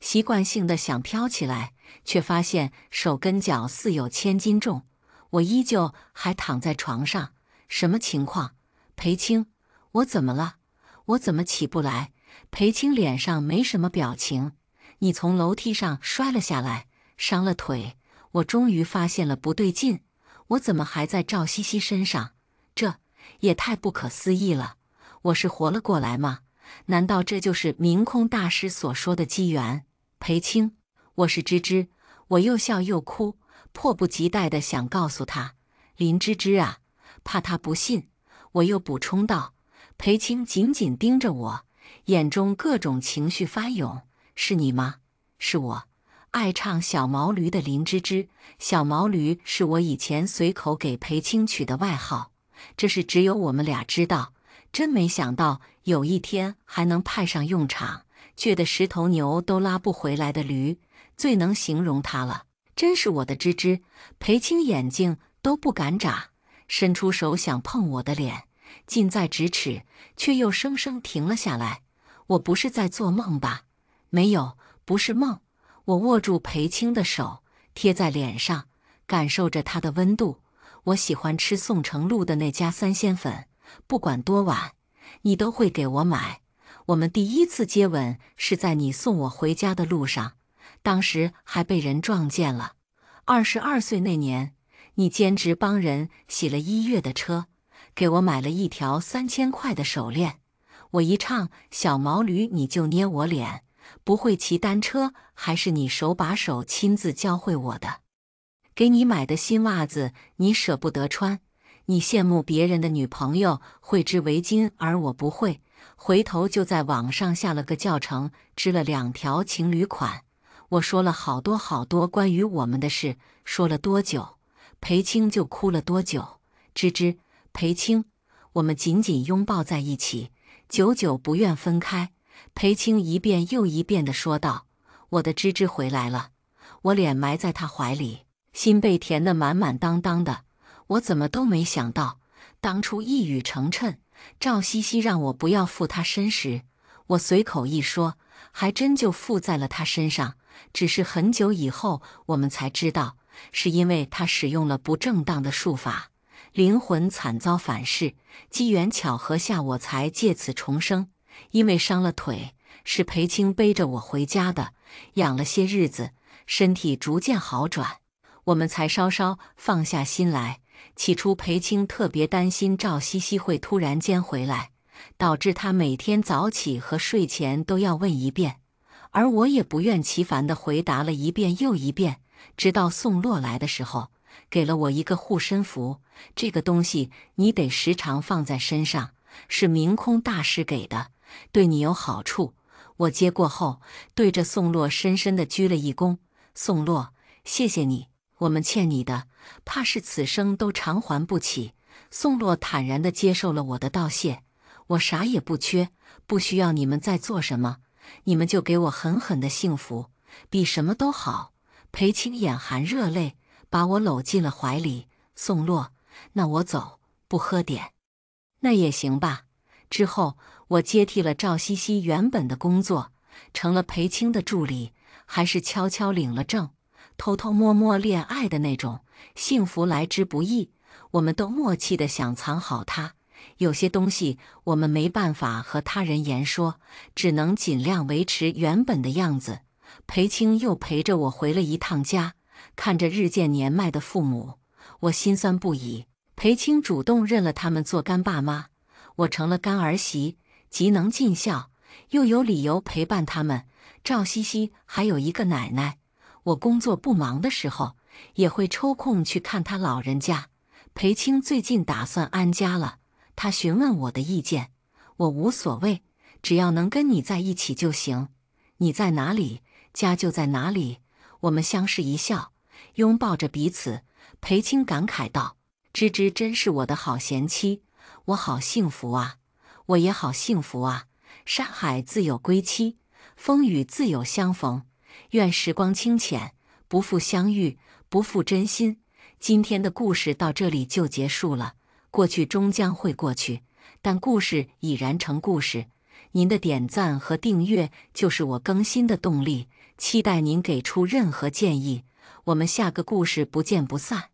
习惯性的想飘起来，却发现手跟脚似有千斤重。我依旧还躺在床上，什么情况？裴青，我怎么了？我怎么起不来？裴青脸上没什么表情。你从楼梯上摔了下来，伤了腿。我终于发现了不对劲，我怎么还在赵西西身上？这也太不可思议了！我是活了过来吗？难道这就是明空大师所说的机缘？裴青，我是芝芝，我又笑又哭，迫不及待的想告诉他：“林芝芝啊！”怕他不信，我又补充道：“裴青，紧紧盯着我，眼中各种情绪翻涌。”是你吗？是我。爱唱小毛驴的林芝芝，小毛驴是我以前随口给裴青取的外号，这是只有我们俩知道。真没想到有一天还能派上用场。倔得十头牛都拉不回来的驴，最能形容他了。真是我的芝芝！裴青眼睛都不敢眨，伸出手想碰我的脸，近在咫尺，却又生生停了下来。我不是在做梦吧？没有，不是梦。我握住裴青的手，贴在脸上，感受着他的温度。我喜欢吃宋城路的那家三鲜粉，不管多晚，你都会给我买。我们第一次接吻是在你送我回家的路上，当时还被人撞见了。二十二岁那年，你兼职帮人洗了一月的车，给我买了一条三千块的手链。我一唱小毛驴，你就捏我脸。不会骑单车，还是你手把手亲自教会我的。给你买的新袜子，你舍不得穿。你羡慕别人的女朋友会织围巾，而我不会。回头就在网上下了个教程，织了两条情侣款。我说了好多好多关于我们的事，说了多久，裴青就哭了多久。芝芝，裴青，我们紧紧拥抱在一起，久久不愿分开。裴青一遍又一遍地说道：“我的芝芝回来了，我脸埋在他怀里，心被填得满满当当的。我怎么都没想到，当初一语成谶，赵西西让我不要附他身时，我随口一说，还真就附在了他身上。只是很久以后，我们才知道，是因为他使用了不正当的术法，灵魂惨遭反噬。机缘巧合下，我才借此重生。”因为伤了腿，是裴青背着我回家的。养了些日子，身体逐渐好转，我们才稍稍放下心来。起初，裴青特别担心赵西西会突然间回来，导致他每天早起和睡前都要问一遍，而我也不厌其烦地回答了一遍又一遍。直到宋洛来的时候，给了我一个护身符。这个东西你得时常放在身上，是明空大师给的。对你有好处，我接过后，对着宋洛深深的鞠了一躬。宋洛，谢谢你，我们欠你的，怕是此生都偿还不起。宋洛坦然的接受了我的道谢，我啥也不缺，不需要你们再做什么，你们就给我狠狠的幸福，比什么都好。裴青眼含热泪，把我搂进了怀里。宋洛，那我走，不喝点，那也行吧。之后。我接替了赵西西原本的工作，成了裴青的助理，还是悄悄领了证、偷偷摸摸恋爱的那种。幸福来之不易，我们都默契的想藏好它。有些东西我们没办法和他人言说，只能尽量维持原本的样子。裴青又陪着我回了一趟家，看着日渐年迈的父母，我心酸不已。裴青主动认了他们做干爸妈，我成了干儿媳。即能尽孝，又有理由陪伴他们。赵西西还有一个奶奶，我工作不忙的时候也会抽空去看她老人家。裴青最近打算安家了，他询问我的意见，我无所谓，只要能跟你在一起就行。你在哪里，家就在哪里。我们相视一笑，拥抱着彼此。裴青感慨道：“芝芝真是我的好贤妻，我好幸福啊。”我也好幸福啊，山海自有归期，风雨自有相逢。愿时光清浅，不负相遇，不负真心。今天的故事到这里就结束了，过去终将会过去，但故事已然成故事。您的点赞和订阅就是我更新的动力，期待您给出任何建议。我们下个故事不见不散。